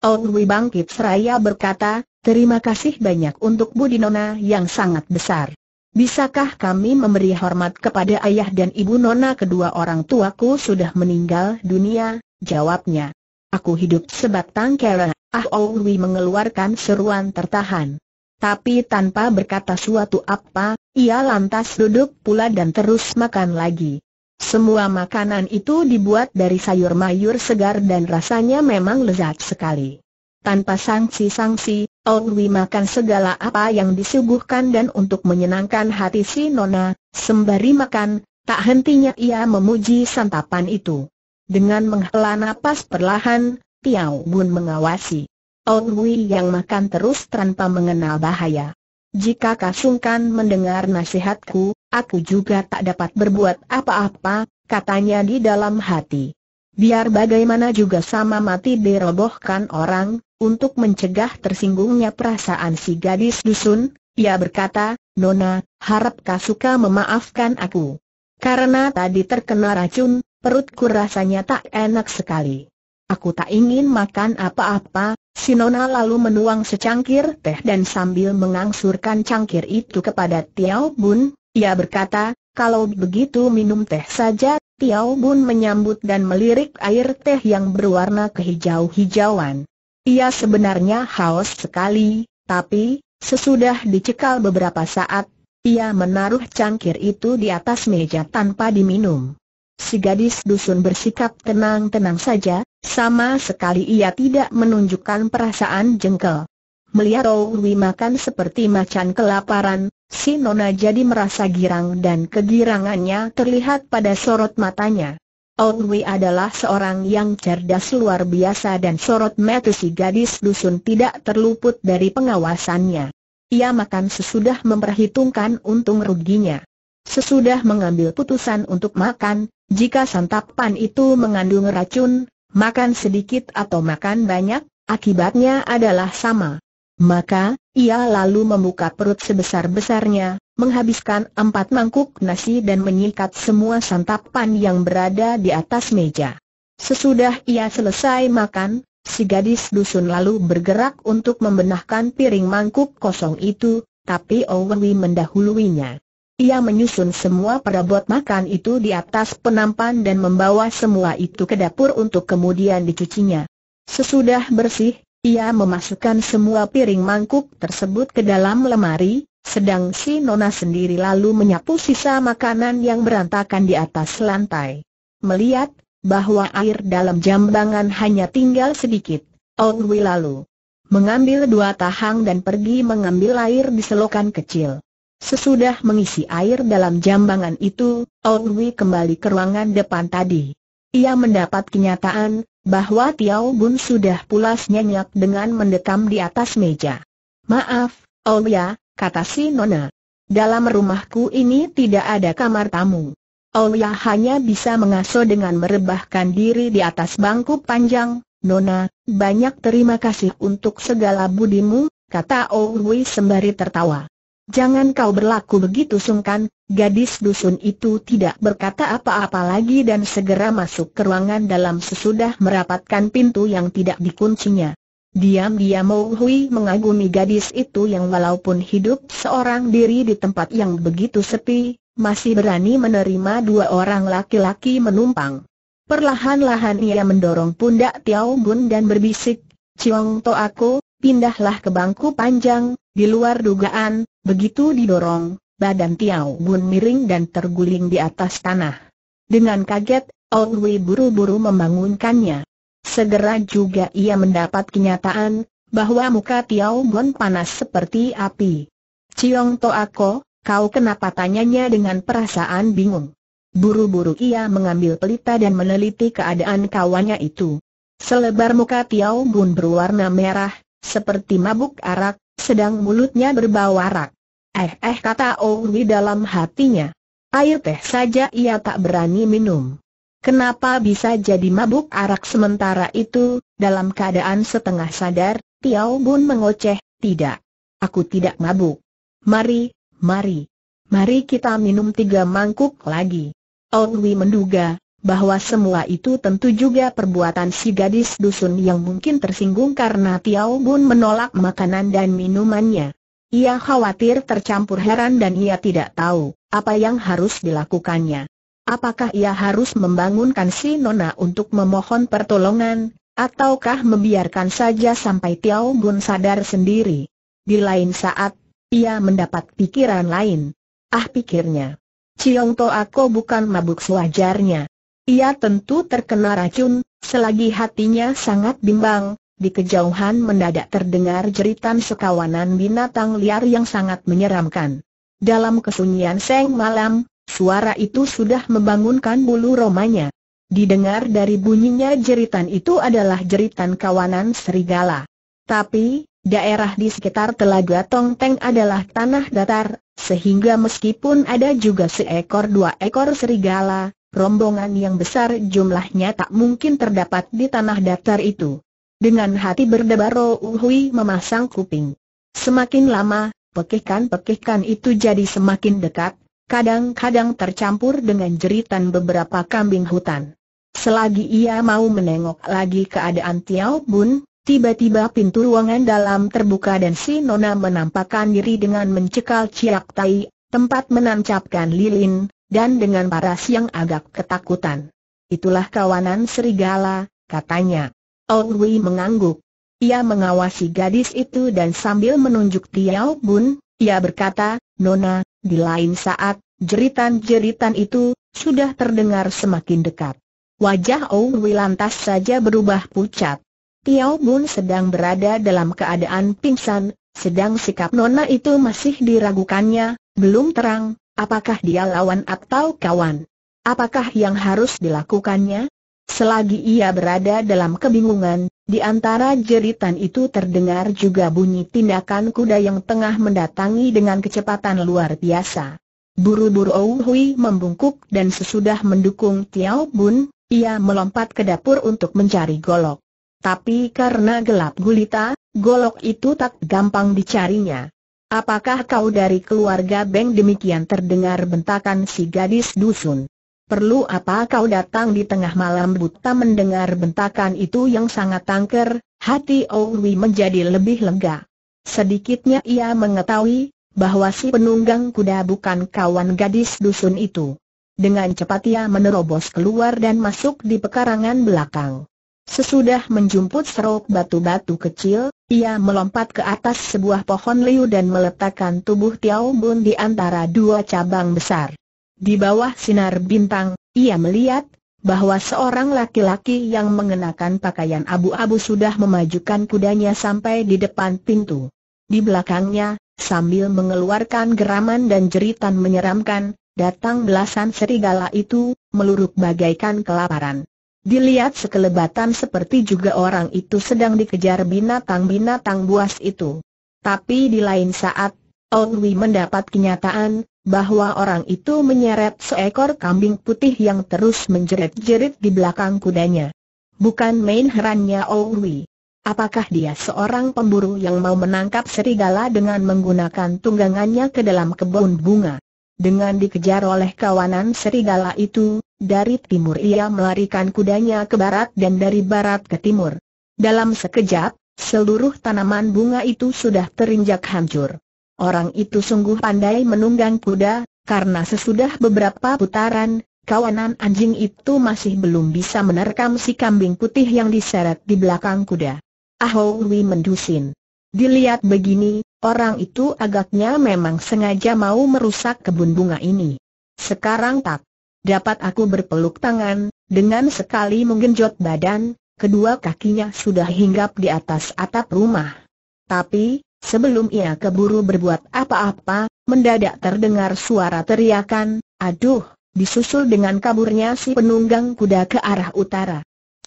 Ong Wei bangkit seraya berkata, terima kasih banyak untuk Bu Dinona yang sangat besar. Bisakah kami memberi hormat kepada ayah dan ibu nona kedua orang tuaku sudah meninggal dunia? Jawabnya. Aku hidup sebatang kera. Ah Owi mengeluarkan seruan tertahan. Tapi tanpa berkata suatu apa, ia lantas duduk pula dan terus makan lagi. Semua makanan itu dibuat dari sayur mayur segar dan rasanya memang lezat sekali. Tanpa sanksi-sanksi, Wi makan segala apa yang disuguhkan dan untuk menyenangkan hati si Nona, sembari makan, tak hentinya ia memuji santapan itu. Dengan menghela napas perlahan, Tiao Bun mengawasi. Wi yang makan terus tanpa mengenal bahaya. Jika Kasungkan mendengar nasihatku, aku juga tak dapat berbuat apa-apa, katanya di dalam hati biar bagaimana juga sama mati dirobohkan orang, untuk mencegah tersinggungnya perasaan si gadis dusun, ia berkata, Nona, harap kau suka memaafkan aku. Karena tadi terkena racun, perutku rasanya tak enak sekali. Aku tak ingin makan apa-apa, si Nona lalu menuang secangkir teh dan sambil mengangsurkan cangkir itu kepada Tiao Bun, ia berkata, kalau begitu minum teh saja, Tiao Bun menyambut dan melirik air teh yang berwarna kehijau-hijauan. Ia sebenarnya haus sekali, tapi, sesudah dicekal beberapa saat, ia menaruh cangkir itu di atas meja tanpa diminum. Si gadis dusun bersikap tenang-tenang saja, sama sekali ia tidak menunjukkan perasaan jengkel. Melihat Owi makan seperti macan kelaparan, Si Nona jadi merasa girang dan kegirangannya terlihat pada sorot matanya. Wei adalah seorang yang cerdas luar biasa dan sorot mata si gadis dusun tidak terluput dari pengawasannya. Ia makan sesudah memperhitungkan untung ruginya. Sesudah mengambil putusan untuk makan, jika santapan itu mengandung racun, makan sedikit atau makan banyak, akibatnya adalah sama. Maka, ia lalu membuka perut sebesar-besarnya, menghabiskan empat mangkuk nasi dan menyikat semua santapan yang berada di atas meja. Sesudah ia selesai makan, si gadis dusun lalu bergerak untuk membenahkan piring mangkuk kosong itu, tapi Owi mendahuluinya. Ia menyusun semua perabot makan itu di atas penampan dan membawa semua itu ke dapur untuk kemudian dicucinya. Sesudah bersih, ia memasukkan semua piring mangkuk tersebut ke dalam lemari, sedang si Nona sendiri lalu menyapu sisa makanan yang berantakan di atas lantai. Melihat bahwa air dalam jambangan hanya tinggal sedikit, Ong Wi lalu mengambil dua tahang dan pergi mengambil air di selokan kecil. Sesudah mengisi air dalam jambangan itu, Ong Wi kembali ke ruangan depan tadi. Ia mendapat kenyataan bahwa Tiao Bun sudah pulas nyenyak dengan mendekam di atas meja. Maaf, Olia, oh ya, kata si Nona. Dalam rumahku ini tidak ada kamar tamu. Olia oh ya, hanya bisa mengasuh dengan merebahkan diri di atas bangku panjang. Nona, banyak terima kasih untuk segala budimu, kata Owi sembari tertawa. Jangan kau berlaku begitu sungkan, gadis dusun itu tidak berkata apa-apa lagi dan segera masuk ke ruangan dalam sesudah merapatkan pintu yang tidak dikuncinya. Diam-diam Mo Hui mengagumi gadis itu yang walaupun hidup seorang diri di tempat yang begitu sepi, masih berani menerima dua orang laki-laki menumpang. Perlahan-lahan ia mendorong pundak Tiao Bun dan berbisik, Ciong To aku, pindahlah ke bangku panjang, di luar dugaan, Begitu didorong, badan Tiao Bun miring dan terguling di atas tanah. Dengan kaget, Ong Wei buru-buru membangunkannya. Segera juga ia mendapat kenyataan, bahwa muka Tiao Bun panas seperti api. Ciong Toako, kau kenapa tanyanya dengan perasaan bingung? Buru-buru ia mengambil pelita dan meneliti keadaan kawannya itu. Selebar muka Tiao Bun berwarna merah, seperti mabuk arak, sedang mulutnya berbau arak. Eh eh kata Owi dalam hatinya. Air teh saja ia tak berani minum. Kenapa bisa jadi mabuk arak sementara itu, dalam keadaan setengah sadar, Tiao Bun mengoceh, tidak. Aku tidak mabuk. Mari, mari. Mari kita minum tiga mangkuk lagi. Owi menduga, bahwa semua itu tentu juga perbuatan si gadis dusun yang mungkin tersinggung karena Tiao Bun menolak makanan dan minumannya. Ia khawatir tercampur heran dan ia tidak tahu apa yang harus dilakukannya. Apakah ia harus membangunkan si Nona untuk memohon pertolongan, ataukah membiarkan saja sampai Tiao Bun sadar sendiri? Di lain saat, ia mendapat pikiran lain. Ah pikirnya. Ciong To aku bukan mabuk sewajarnya. Ia tentu terkena racun, selagi hatinya sangat bimbang, di kejauhan mendadak terdengar jeritan sekawanan binatang liar yang sangat menyeramkan. Dalam kesunyian seng malam, suara itu sudah membangunkan bulu romanya. Didengar dari bunyinya jeritan itu adalah jeritan kawanan serigala. Tapi, daerah di sekitar Telaga Tongteng adalah tanah datar, sehingga meskipun ada juga seekor dua ekor serigala, rombongan yang besar jumlahnya tak mungkin terdapat di tanah datar itu. Dengan hati berdebar Uhui memasang kuping. Semakin lama, pekikan-pekikan itu jadi semakin dekat, kadang-kadang tercampur dengan jeritan beberapa kambing hutan. Selagi ia mau menengok lagi keadaan Tiao Bun, tiba-tiba pintu ruangan dalam terbuka dan si Nona menampakkan diri dengan mencekal ciak tai, tempat menancapkan lilin, dan dengan paras yang agak ketakutan. Itulah kawanan serigala, katanya. Wei mengangguk. Ia mengawasi gadis itu dan sambil menunjuk Tiao Bun, ia berkata, Nona, di lain saat, jeritan-jeritan itu, sudah terdengar semakin dekat. Wajah Wei lantas saja berubah pucat. Tiao Bun sedang berada dalam keadaan pingsan, sedang sikap Nona itu masih diragukannya, belum terang, Apakah dia lawan atau kawan? Apakah yang harus dilakukannya? Selagi ia berada dalam kebingungan, di antara jeritan itu terdengar juga bunyi tindakan kuda yang tengah mendatangi dengan kecepatan luar biasa. Buru-buru Ou membungkuk dan sesudah mendukung Tiao Bun, ia melompat ke dapur untuk mencari golok. Tapi karena gelap gulita, golok itu tak gampang dicarinya. Apakah kau dari keluarga Beng demikian terdengar bentakan si gadis dusun? Perlu apa kau datang di tengah malam buta mendengar bentakan itu yang sangat tangker, hati Owi oh menjadi lebih lega. Sedikitnya ia mengetahui, bahwa si penunggang kuda bukan kawan gadis dusun itu. Dengan cepat ia menerobos keluar dan masuk di pekarangan belakang. Sesudah menjumput serok batu-batu kecil, ia melompat ke atas sebuah pohon liu dan meletakkan tubuh Tiao Bun di antara dua cabang besar. Di bawah sinar bintang, ia melihat bahwa seorang laki-laki yang mengenakan pakaian abu-abu sudah memajukan kudanya sampai di depan pintu. Di belakangnya, sambil mengeluarkan geraman dan jeritan menyeramkan, datang belasan serigala itu, meluruk bagaikan kelaparan. Dilihat sekelebatan seperti juga orang itu sedang dikejar binatang-binatang buas itu. Tapi di lain saat, Ong mendapat kenyataan bahwa orang itu menyeret seekor kambing putih yang terus menjerit-jerit di belakang kudanya. Bukan main herannya Ong Apakah dia seorang pemburu yang mau menangkap serigala dengan menggunakan tunggangannya ke dalam kebun bunga? Dengan dikejar oleh kawanan serigala itu, dari timur ia melarikan kudanya ke barat dan dari barat ke timur. Dalam sekejap, seluruh tanaman bunga itu sudah terinjak hancur. Orang itu sungguh pandai menunggang kuda, karena sesudah beberapa putaran, kawanan anjing itu masih belum bisa menerkam si kambing putih yang diseret di belakang kuda. Ahowi mendusin. Dilihat begini, orang itu agaknya memang sengaja mau merusak kebun bunga ini. Sekarang tak dapat aku berpeluk tangan, dengan sekali menggenjot badan, kedua kakinya sudah hinggap di atas atap rumah. Tapi, sebelum ia keburu berbuat apa-apa, mendadak terdengar suara teriakan, aduh, disusul dengan kaburnya si penunggang kuda ke arah utara.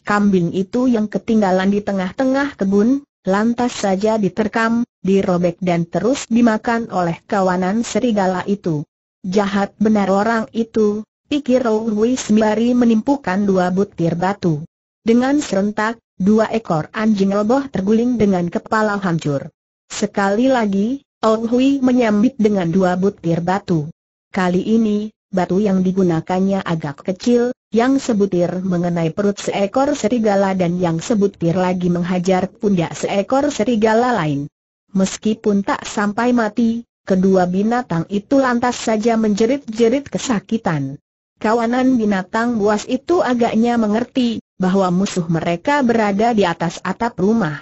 Kambing itu yang ketinggalan di tengah-tengah kebun, lantas saja diterkam, dirobek dan terus dimakan oleh kawanan serigala itu. Jahat benar orang itu, Pikir Hui Sembari menimpukan dua butir batu. Dengan serentak, dua ekor anjing roboh terguling dengan kepala hancur. Sekali lagi, Hui menyambit dengan dua butir batu. Kali ini, batu yang digunakannya agak kecil, yang sebutir mengenai perut seekor serigala dan yang sebutir lagi menghajar pundak seekor serigala lain. Meskipun tak sampai mati, kedua binatang itu lantas saja menjerit-jerit kesakitan. Kawanan binatang buas itu agaknya mengerti bahwa musuh mereka berada di atas atap rumah.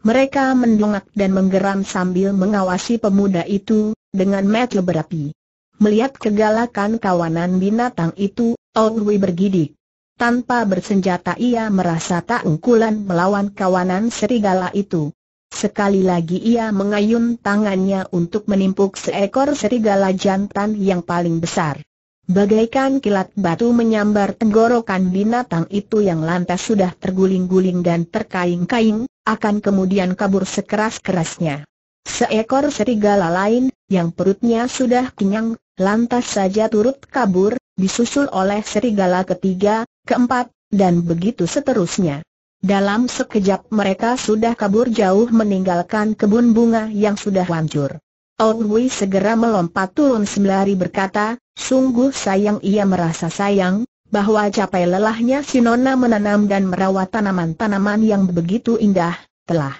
Mereka mendongak dan menggeram sambil mengawasi pemuda itu dengan mata berapi. Melihat kegalakan kawanan binatang itu, Ongwi bergidik. Tanpa bersenjata ia merasa tak ungkulan melawan kawanan serigala itu. Sekali lagi ia mengayun tangannya untuk menimpuk seekor serigala jantan yang paling besar. Bagaikan kilat batu menyambar tenggorokan binatang itu yang lantas sudah terguling-guling dan terkaing-kaing, akan kemudian kabur sekeras-kerasnya. Seekor serigala lain, yang perutnya sudah kenyang, lantas saja turut kabur, disusul oleh serigala ketiga, keempat, dan begitu seterusnya. Dalam sekejap mereka sudah kabur jauh meninggalkan kebun bunga yang sudah hancur. Ong Hui segera melompat turun sembari berkata, sungguh sayang ia merasa sayang, bahwa capai lelahnya si Nona menanam dan merawat tanaman-tanaman yang begitu indah, telah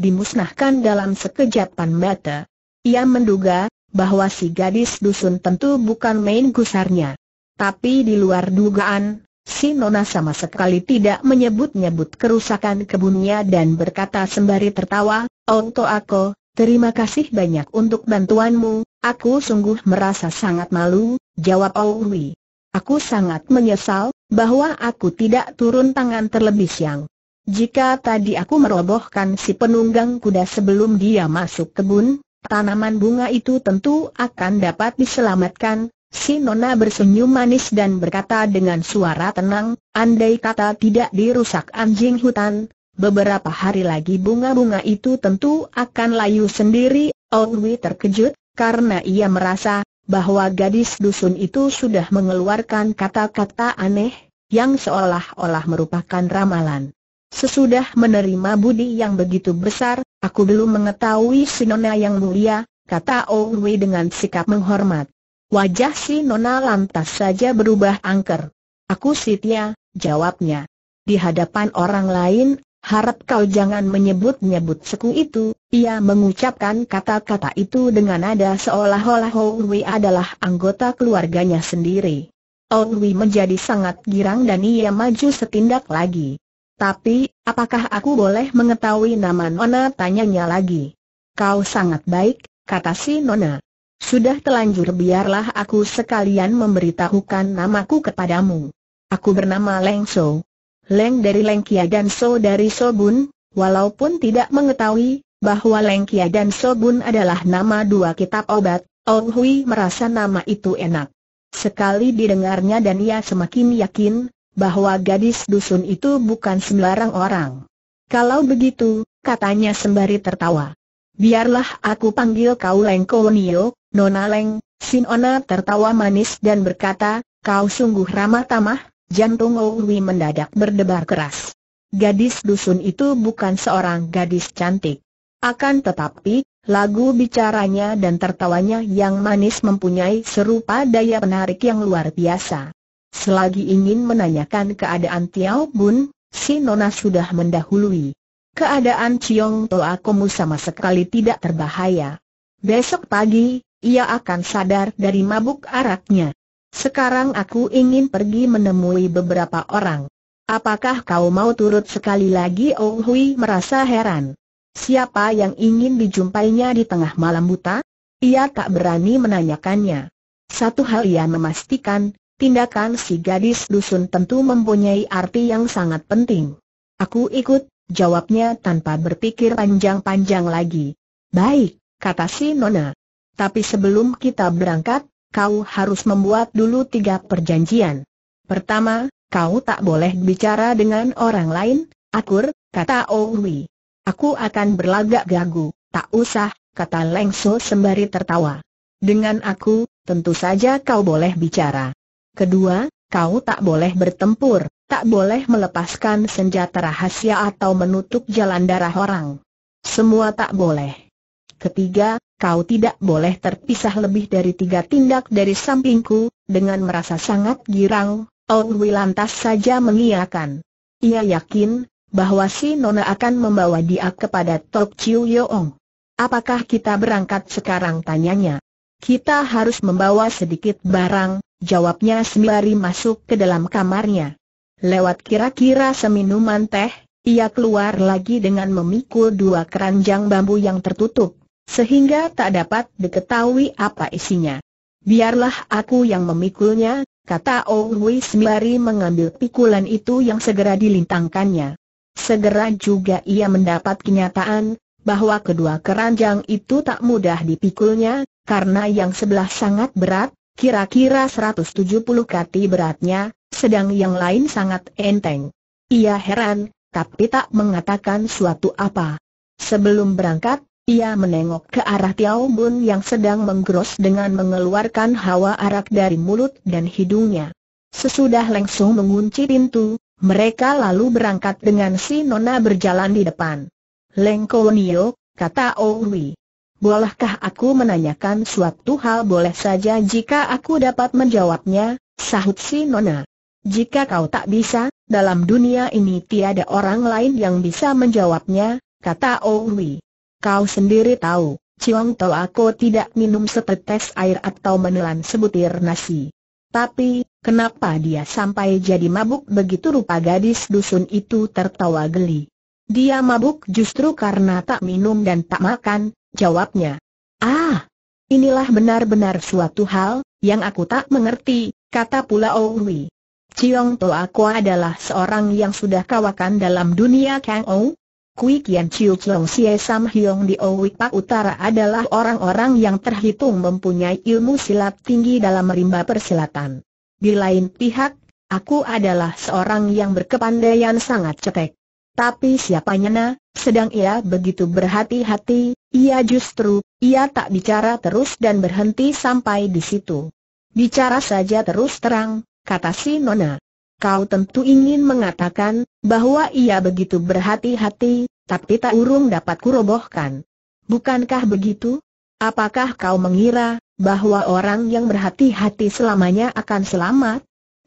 dimusnahkan dalam sekejapan mata. Ia menduga, bahwa si gadis dusun tentu bukan main gusarnya. Tapi di luar dugaan, si Nona sama sekali tidak menyebut-nyebut kerusakan kebunnya dan berkata sembari tertawa, Ong Toh Ako. Terima kasih banyak untuk bantuanmu, aku sungguh merasa sangat malu, jawab Owi. Aku sangat menyesal, bahwa aku tidak turun tangan terlebih siang. Jika tadi aku merobohkan si penunggang kuda sebelum dia masuk kebun, tanaman bunga itu tentu akan dapat diselamatkan. Si Nona bersenyum manis dan berkata dengan suara tenang, andai kata tidak dirusak anjing hutan, Beberapa hari lagi bunga-bunga itu tentu akan layu sendiri, Ongwi terkejut, karena ia merasa, bahwa gadis dusun itu sudah mengeluarkan kata-kata aneh, yang seolah-olah merupakan ramalan. Sesudah menerima budi yang begitu besar, aku belum mengetahui si Nona yang mulia, kata Ongwi dengan sikap menghormat. Wajah si Nona lantas saja berubah angker. Aku Sitya, jawabnya. Di hadapan orang lain, harap kau jangan menyebut-nyebut seku itu, ia mengucapkan kata-kata itu dengan nada seolah-olah Hong Wei adalah anggota keluarganya sendiri. Hong Wei menjadi sangat girang dan ia maju setindak lagi. Tapi, apakah aku boleh mengetahui nama Nona? Tanyanya lagi. Kau sangat baik, kata si Nona. Sudah telanjur biarlah aku sekalian memberitahukan namaku kepadamu. Aku bernama Leng So. Leng dari Leng Kia dan So dari So Bun, walaupun tidak mengetahui bahwa Leng Kia dan So Bun adalah nama dua kitab obat, Oh Hui merasa nama itu enak. Sekali didengarnya dan ia semakin yakin bahwa gadis dusun itu bukan sembarang orang. Kalau begitu, katanya sembari tertawa. Biarlah aku panggil kau Leng Koonio, Nona Leng, Sinona tertawa manis dan berkata, kau sungguh ramah tamah, Jantung Owi mendadak berdebar keras. Gadis dusun itu bukan seorang gadis cantik. Akan tetapi, lagu bicaranya dan tertawanya yang manis mempunyai serupa daya penarik yang luar biasa. Selagi ingin menanyakan keadaan Tiao Bun, si Nona sudah mendahului. Keadaan Chiong Toa Komu sama sekali tidak terbahaya. Besok pagi, ia akan sadar dari mabuk araknya. Sekarang aku ingin pergi menemui beberapa orang. Apakah kau mau turut sekali lagi? Oh Hui merasa heran. Siapa yang ingin dijumpainya di tengah malam buta? Ia tak berani menanyakannya. Satu hal ia memastikan, tindakan si gadis dusun tentu mempunyai arti yang sangat penting. Aku ikut, jawabnya tanpa berpikir panjang-panjang lagi. Baik, kata si Nona. Tapi sebelum kita berangkat, kau harus membuat dulu tiga perjanjian. Pertama, kau tak boleh bicara dengan orang lain, akur, kata Owi. Oh aku akan berlagak gagu, tak usah, kata Lengso sembari tertawa. Dengan aku, tentu saja kau boleh bicara. Kedua, kau tak boleh bertempur, tak boleh melepaskan senjata rahasia atau menutup jalan darah orang. Semua tak boleh. Ketiga, kau tidak boleh terpisah lebih dari tiga tindak dari sampingku, dengan merasa sangat girang, Ong Wi lantas saja mengiakan. Ia yakin, bahwa si Nona akan membawa dia kepada Tok Chiu Yoong. Apakah kita berangkat sekarang tanyanya? Kita harus membawa sedikit barang, jawabnya sembari masuk ke dalam kamarnya. Lewat kira-kira seminuman teh, ia keluar lagi dengan memikul dua keranjang bambu yang tertutup sehingga tak dapat diketahui apa isinya. Biarlah aku yang memikulnya, kata Owi Sembari mengambil pikulan itu yang segera dilintangkannya. Segera juga ia mendapat kenyataan, bahwa kedua keranjang itu tak mudah dipikulnya, karena yang sebelah sangat berat, kira-kira 170 kati beratnya, sedang yang lain sangat enteng. Ia heran, tapi tak mengatakan suatu apa. Sebelum berangkat, ia menengok ke arah Tiao Bun yang sedang menggeros dengan mengeluarkan hawa arak dari mulut dan hidungnya. Sesudah langsung mengunci pintu, mereka lalu berangkat dengan si Nona berjalan di depan. Leng Konio, kata Owi. Bolehkah aku menanyakan suatu hal boleh saja jika aku dapat menjawabnya, sahut si Nona. Jika kau tak bisa, dalam dunia ini tiada orang lain yang bisa menjawabnya, kata Owi. Kau sendiri tahu, Ciong Tau aku tidak minum setetes air atau menelan sebutir nasi. Tapi, kenapa dia sampai jadi mabuk begitu rupa gadis dusun itu tertawa geli. Dia mabuk justru karena tak minum dan tak makan, jawabnya. Ah, inilah benar-benar suatu hal, yang aku tak mengerti, kata pula Owi. Ciong Toa aku adalah seorang yang sudah kawakan dalam dunia Kang Ou, Kui Kian Chiu Chong Sie Sam Hiong di Owi Pak Utara adalah orang-orang yang terhitung mempunyai ilmu silat tinggi dalam rimba persilatan. Di lain pihak, aku adalah seorang yang berkepandaian sangat cetek. Tapi siapa nyana, sedang ia begitu berhati-hati, ia justru, ia tak bicara terus dan berhenti sampai di situ. Bicara saja terus terang, kata si Nona. Kau tentu ingin mengatakan, bahwa ia begitu berhati-hati, tapi tak urung dapat kurobohkan. Bukankah begitu? Apakah kau mengira, bahwa orang yang berhati-hati selamanya akan selamat?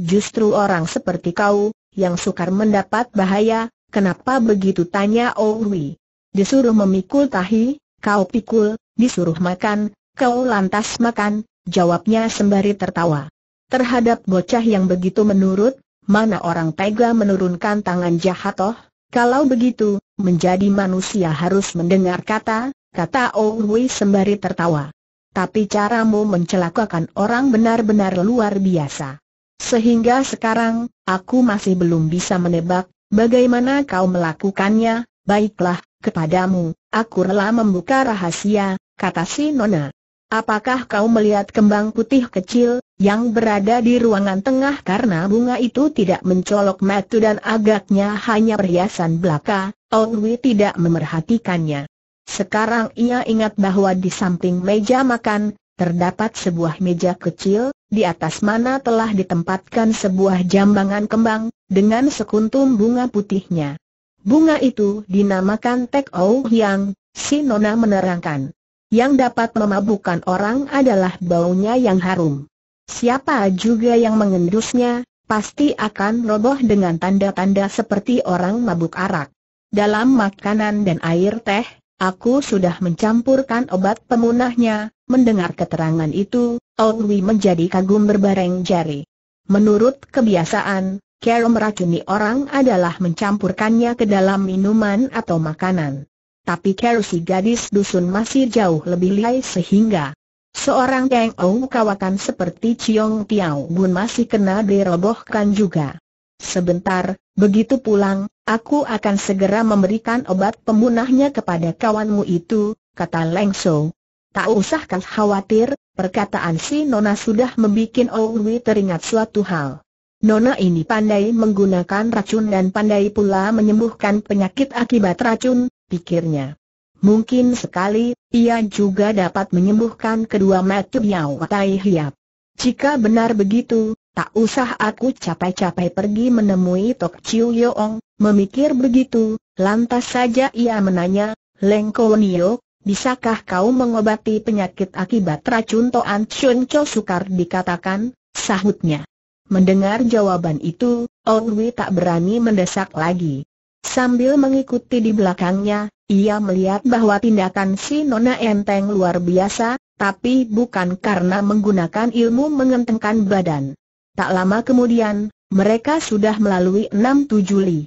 Justru orang seperti kau, yang sukar mendapat bahaya, kenapa begitu tanya Owi? Oh disuruh memikul tahi, kau pikul, disuruh makan, kau lantas makan, jawabnya sembari tertawa. Terhadap bocah yang begitu menurut, mana orang tega menurunkan tangan jahat toh? Kalau begitu, menjadi manusia harus mendengar kata, kata Owi oh sembari tertawa. Tapi caramu mencelakakan orang benar-benar luar biasa. Sehingga sekarang, aku masih belum bisa menebak, bagaimana kau melakukannya, baiklah, kepadamu, aku rela membuka rahasia, kata si Nona. Apakah kau melihat kembang putih kecil, yang berada di ruangan tengah karena bunga itu tidak mencolok mata dan agaknya hanya perhiasan belaka, Ong Wei tidak memerhatikannya. Sekarang ia ingat bahwa di samping meja makan, terdapat sebuah meja kecil, di atas mana telah ditempatkan sebuah jambangan kembang, dengan sekuntum bunga putihnya. Bunga itu dinamakan Tek Ou Hiang, si Nona menerangkan. Yang dapat memabukkan orang adalah baunya yang harum. Siapa juga yang mengendusnya, pasti akan roboh dengan tanda-tanda seperti orang mabuk arak. Dalam makanan dan air teh, aku sudah mencampurkan obat pemunahnya, mendengar keterangan itu, Owi menjadi kagum berbareng jari. Menurut kebiasaan, cara meracuni orang adalah mencampurkannya ke dalam minuman atau makanan. Tapi Carol si gadis dusun masih jauh lebih lihai sehingga Seorang Kang Ou kawakan seperti Chiong Piao Bun masih kena dirobohkan juga. Sebentar, begitu pulang, aku akan segera memberikan obat pembunahnya kepada kawanmu itu, kata Leng Shou. Tak usah kau khawatir, perkataan si Nona sudah membuat Owi teringat suatu hal. Nona ini pandai menggunakan racun dan pandai pula menyembuhkan penyakit akibat racun, pikirnya. Mungkin sekali, ia juga dapat menyembuhkan kedua mata Biao Tai Hiap. Jika benar begitu, tak usah aku capai-capai pergi menemui Tok Chiu Yoong, memikir begitu, lantas saja ia menanya, Leng Konio, bisakah kau mengobati penyakit akibat racun Toan Chun Cho Sukar dikatakan, sahutnya. Mendengar jawaban itu, Ong Wei tak berani mendesak lagi. Sambil mengikuti di belakangnya, ia melihat bahwa tindakan si Nona enteng luar biasa, tapi bukan karena menggunakan ilmu mengentengkan badan. Tak lama kemudian, mereka sudah melalui enam tujuh li.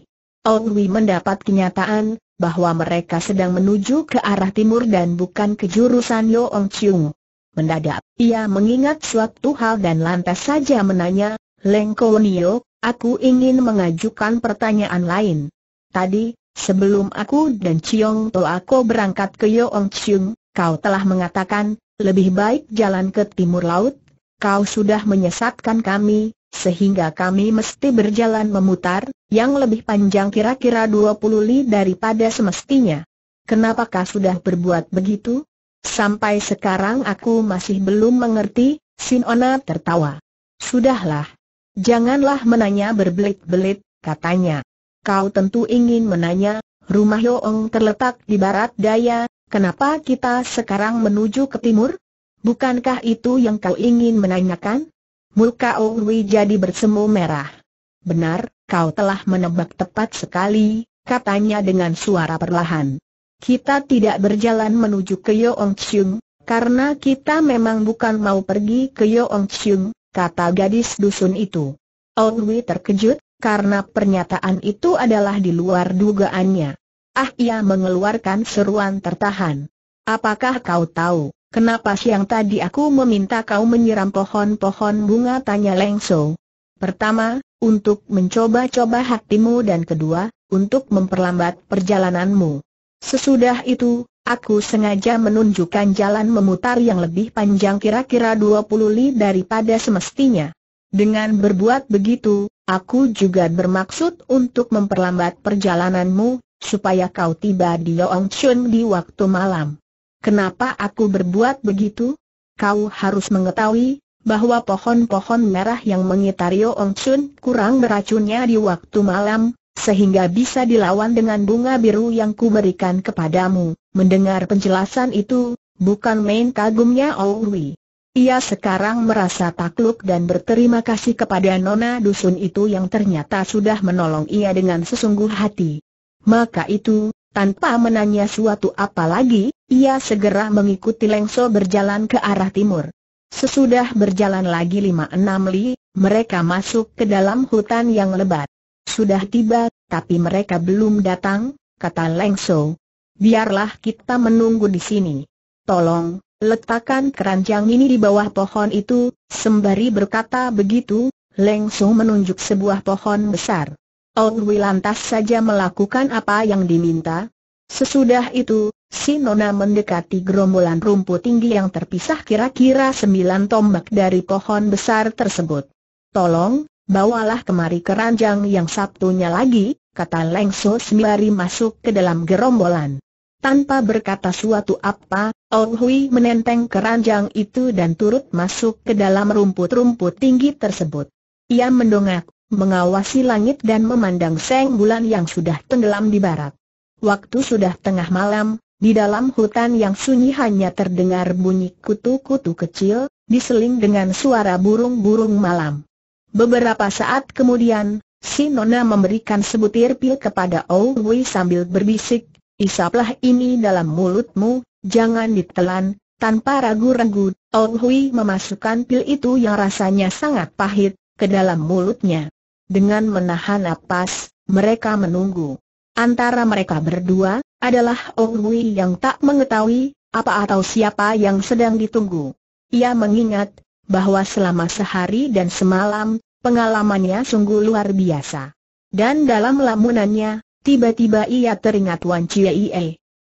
Ong Wi mendapat kenyataan, bahwa mereka sedang menuju ke arah timur dan bukan ke jurusan Yo Ong Chiung. Mendadak, ia mengingat suatu hal dan lantas saja menanya, Leng Nio, aku ingin mengajukan pertanyaan lain. Tadi, sebelum aku dan Chiong To aku berangkat ke Yoong Chiung, kau telah mengatakan, lebih baik jalan ke timur laut. Kau sudah menyesatkan kami, sehingga kami mesti berjalan memutar, yang lebih panjang kira-kira 20 li daripada semestinya. Kenapakah sudah berbuat begitu? Sampai sekarang aku masih belum mengerti, Sinona tertawa. Sudahlah. Janganlah menanya berbelit-belit, katanya kau tentu ingin menanya, rumah Yoong terletak di barat daya, kenapa kita sekarang menuju ke timur? Bukankah itu yang kau ingin menanyakan? Muka Owi jadi bersemu merah. Benar, kau telah menebak tepat sekali, katanya dengan suara perlahan. Kita tidak berjalan menuju ke Yoong Chung, karena kita memang bukan mau pergi ke Yoong Chung, kata gadis dusun itu. Owi terkejut, karena pernyataan itu adalah di luar dugaannya. Ah ia mengeluarkan seruan tertahan. Apakah kau tahu, kenapa siang tadi aku meminta kau menyiram pohon-pohon bunga tanya Leng So? Pertama, untuk mencoba-coba hatimu dan kedua, untuk memperlambat perjalananmu. Sesudah itu, Aku sengaja menunjukkan jalan memutar yang lebih panjang kira-kira 20 li daripada semestinya. Dengan berbuat begitu, Aku juga bermaksud untuk memperlambat perjalananmu, supaya kau tiba di Yongchun di waktu malam. Kenapa aku berbuat begitu? Kau harus mengetahui bahwa pohon-pohon merah yang mengitari Yongchun kurang beracunnya di waktu malam, sehingga bisa dilawan dengan bunga biru yang kuberikan kepadamu. Mendengar penjelasan itu, bukan main kagumnya Owi. Ia sekarang merasa takluk dan berterima kasih kepada Nona Dusun itu yang ternyata sudah menolong ia dengan sesungguh hati. Maka itu, tanpa menanya suatu apa lagi, ia segera mengikuti Lengso berjalan ke arah timur. Sesudah berjalan lagi lima enam li, mereka masuk ke dalam hutan yang lebat. Sudah tiba, tapi mereka belum datang, kata Lengso. Biarlah kita menunggu di sini. Tolong, letakkan keranjang ini di bawah pohon itu, sembari berkata begitu, Leng Song menunjuk sebuah pohon besar. Owi lantas saja melakukan apa yang diminta. Sesudah itu, si Nona mendekati gerombolan rumput tinggi yang terpisah kira-kira sembilan tombak dari pohon besar tersebut. Tolong, bawalah kemari keranjang yang satunya lagi, kata Leng So sembari masuk ke dalam gerombolan. Tanpa berkata suatu apa, Ong Hui menenteng keranjang itu dan turut masuk ke dalam rumput-rumput tinggi tersebut. Ia mendongak, mengawasi langit dan memandang seng bulan yang sudah tenggelam di barat. Waktu sudah tengah malam, di dalam hutan yang sunyi hanya terdengar bunyi kutu-kutu kecil, diseling dengan suara burung-burung malam. Beberapa saat kemudian, si Nona memberikan sebutir pil kepada Ong Hui sambil berbisik, Isaplah ini dalam mulutmu, jangan ditelan, tanpa ragu-ragu, Oh Hui memasukkan pil itu yang rasanya sangat pahit, ke dalam mulutnya. Dengan menahan napas, mereka menunggu. Antara mereka berdua, adalah Oh Hui yang tak mengetahui, apa atau siapa yang sedang ditunggu. Ia mengingat, bahwa selama sehari dan semalam, pengalamannya sungguh luar biasa. Dan dalam lamunannya, Tiba-tiba ia teringat Wan Chie.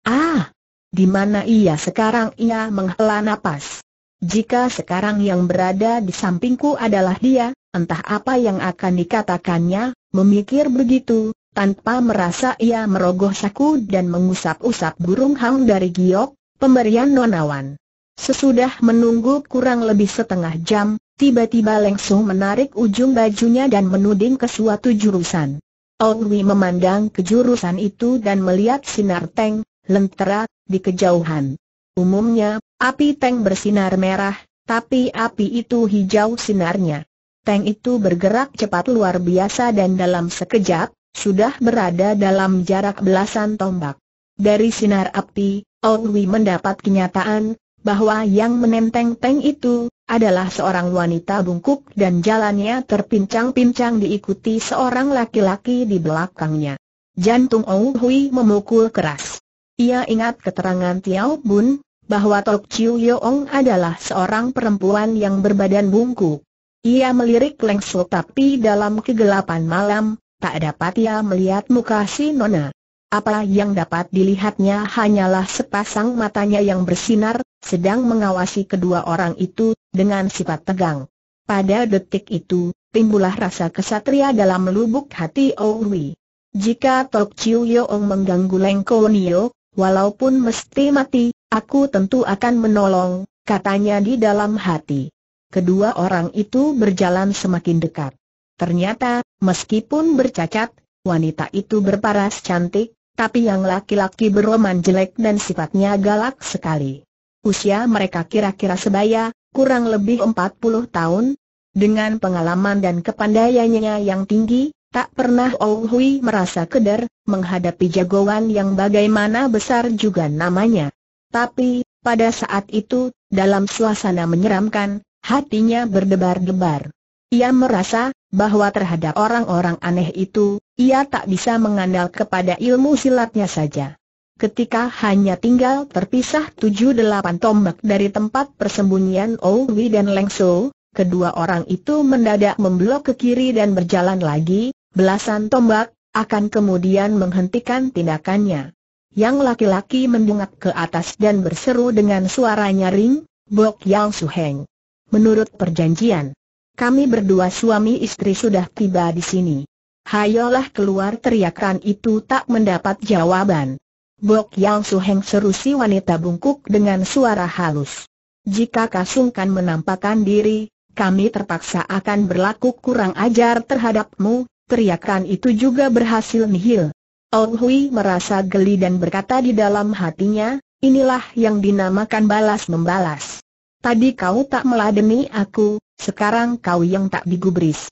Ah! Di mana ia sekarang ia menghela napas. Jika sekarang yang berada di sampingku adalah dia, entah apa yang akan dikatakannya, memikir begitu, tanpa merasa ia merogoh saku dan mengusap-usap burung hang dari giok, pemberian nonawan. Sesudah menunggu kurang lebih setengah jam, tiba-tiba Leng menarik ujung bajunya dan menuding ke suatu jurusan. Wi memandang ke jurusan itu dan melihat sinar Teng, lentera, di kejauhan. Umumnya, api Teng bersinar merah, tapi api itu hijau sinarnya. Teng itu bergerak cepat luar biasa dan dalam sekejap, sudah berada dalam jarak belasan tombak. Dari sinar api, Wi mendapat kenyataan, bahwa yang menenteng-teng itu adalah seorang wanita bungkuk dan jalannya terpincang-pincang diikuti seorang laki-laki di belakangnya. Jantung Ou Hui memukul keras. Ia ingat keterangan Tiao Bun, bahwa Tok Chiu Yeong adalah seorang perempuan yang berbadan bungkuk. Ia melirik Leng Su tapi dalam kegelapan malam, tak dapat ia melihat muka si Nona. Apa yang dapat dilihatnya hanyalah sepasang matanya yang bersinar, sedang mengawasi kedua orang itu, dengan sifat tegang. Pada detik itu, timbullah rasa kesatria dalam lubuk hati Owi. Jika Tok Chiu Yeong mengganggu Lengko Nio, walaupun mesti mati, aku tentu akan menolong, katanya di dalam hati. Kedua orang itu berjalan semakin dekat. Ternyata, meskipun bercacat, wanita itu berparas cantik, tapi yang laki-laki beroman jelek dan sifatnya galak sekali. Usia mereka kira-kira sebaya, kurang lebih 40 tahun. Dengan pengalaman dan kepandaiannya yang tinggi, tak pernah Ou Hui merasa keder, menghadapi jagoan yang bagaimana besar juga namanya. Tapi, pada saat itu, dalam suasana menyeramkan, hatinya berdebar-debar. Ia merasa bahwa terhadap orang-orang aneh itu, ia tak bisa mengandal kepada ilmu silatnya saja. Ketika hanya tinggal terpisah tujuh delapan tombak dari tempat persembunyian Owi dan Lengso, kedua orang itu mendadak memblok ke kiri dan berjalan lagi, belasan tombak, akan kemudian menghentikan tindakannya. Yang laki-laki mendungak ke atas dan berseru dengan suara nyaring, Bok Yang Suheng. Menurut perjanjian, kami berdua suami istri sudah tiba di sini. Hayolah keluar teriakan itu tak mendapat jawaban. Bok Yang Suheng seru si wanita bungkuk dengan suara halus. Jika Kasungkan menampakkan diri, kami terpaksa akan berlaku kurang ajar terhadapmu, teriakan itu juga berhasil nihil. Ong Hui merasa geli dan berkata di dalam hatinya, inilah yang dinamakan balas-membalas. Tadi kau tak meladeni aku, sekarang kau yang tak digubris.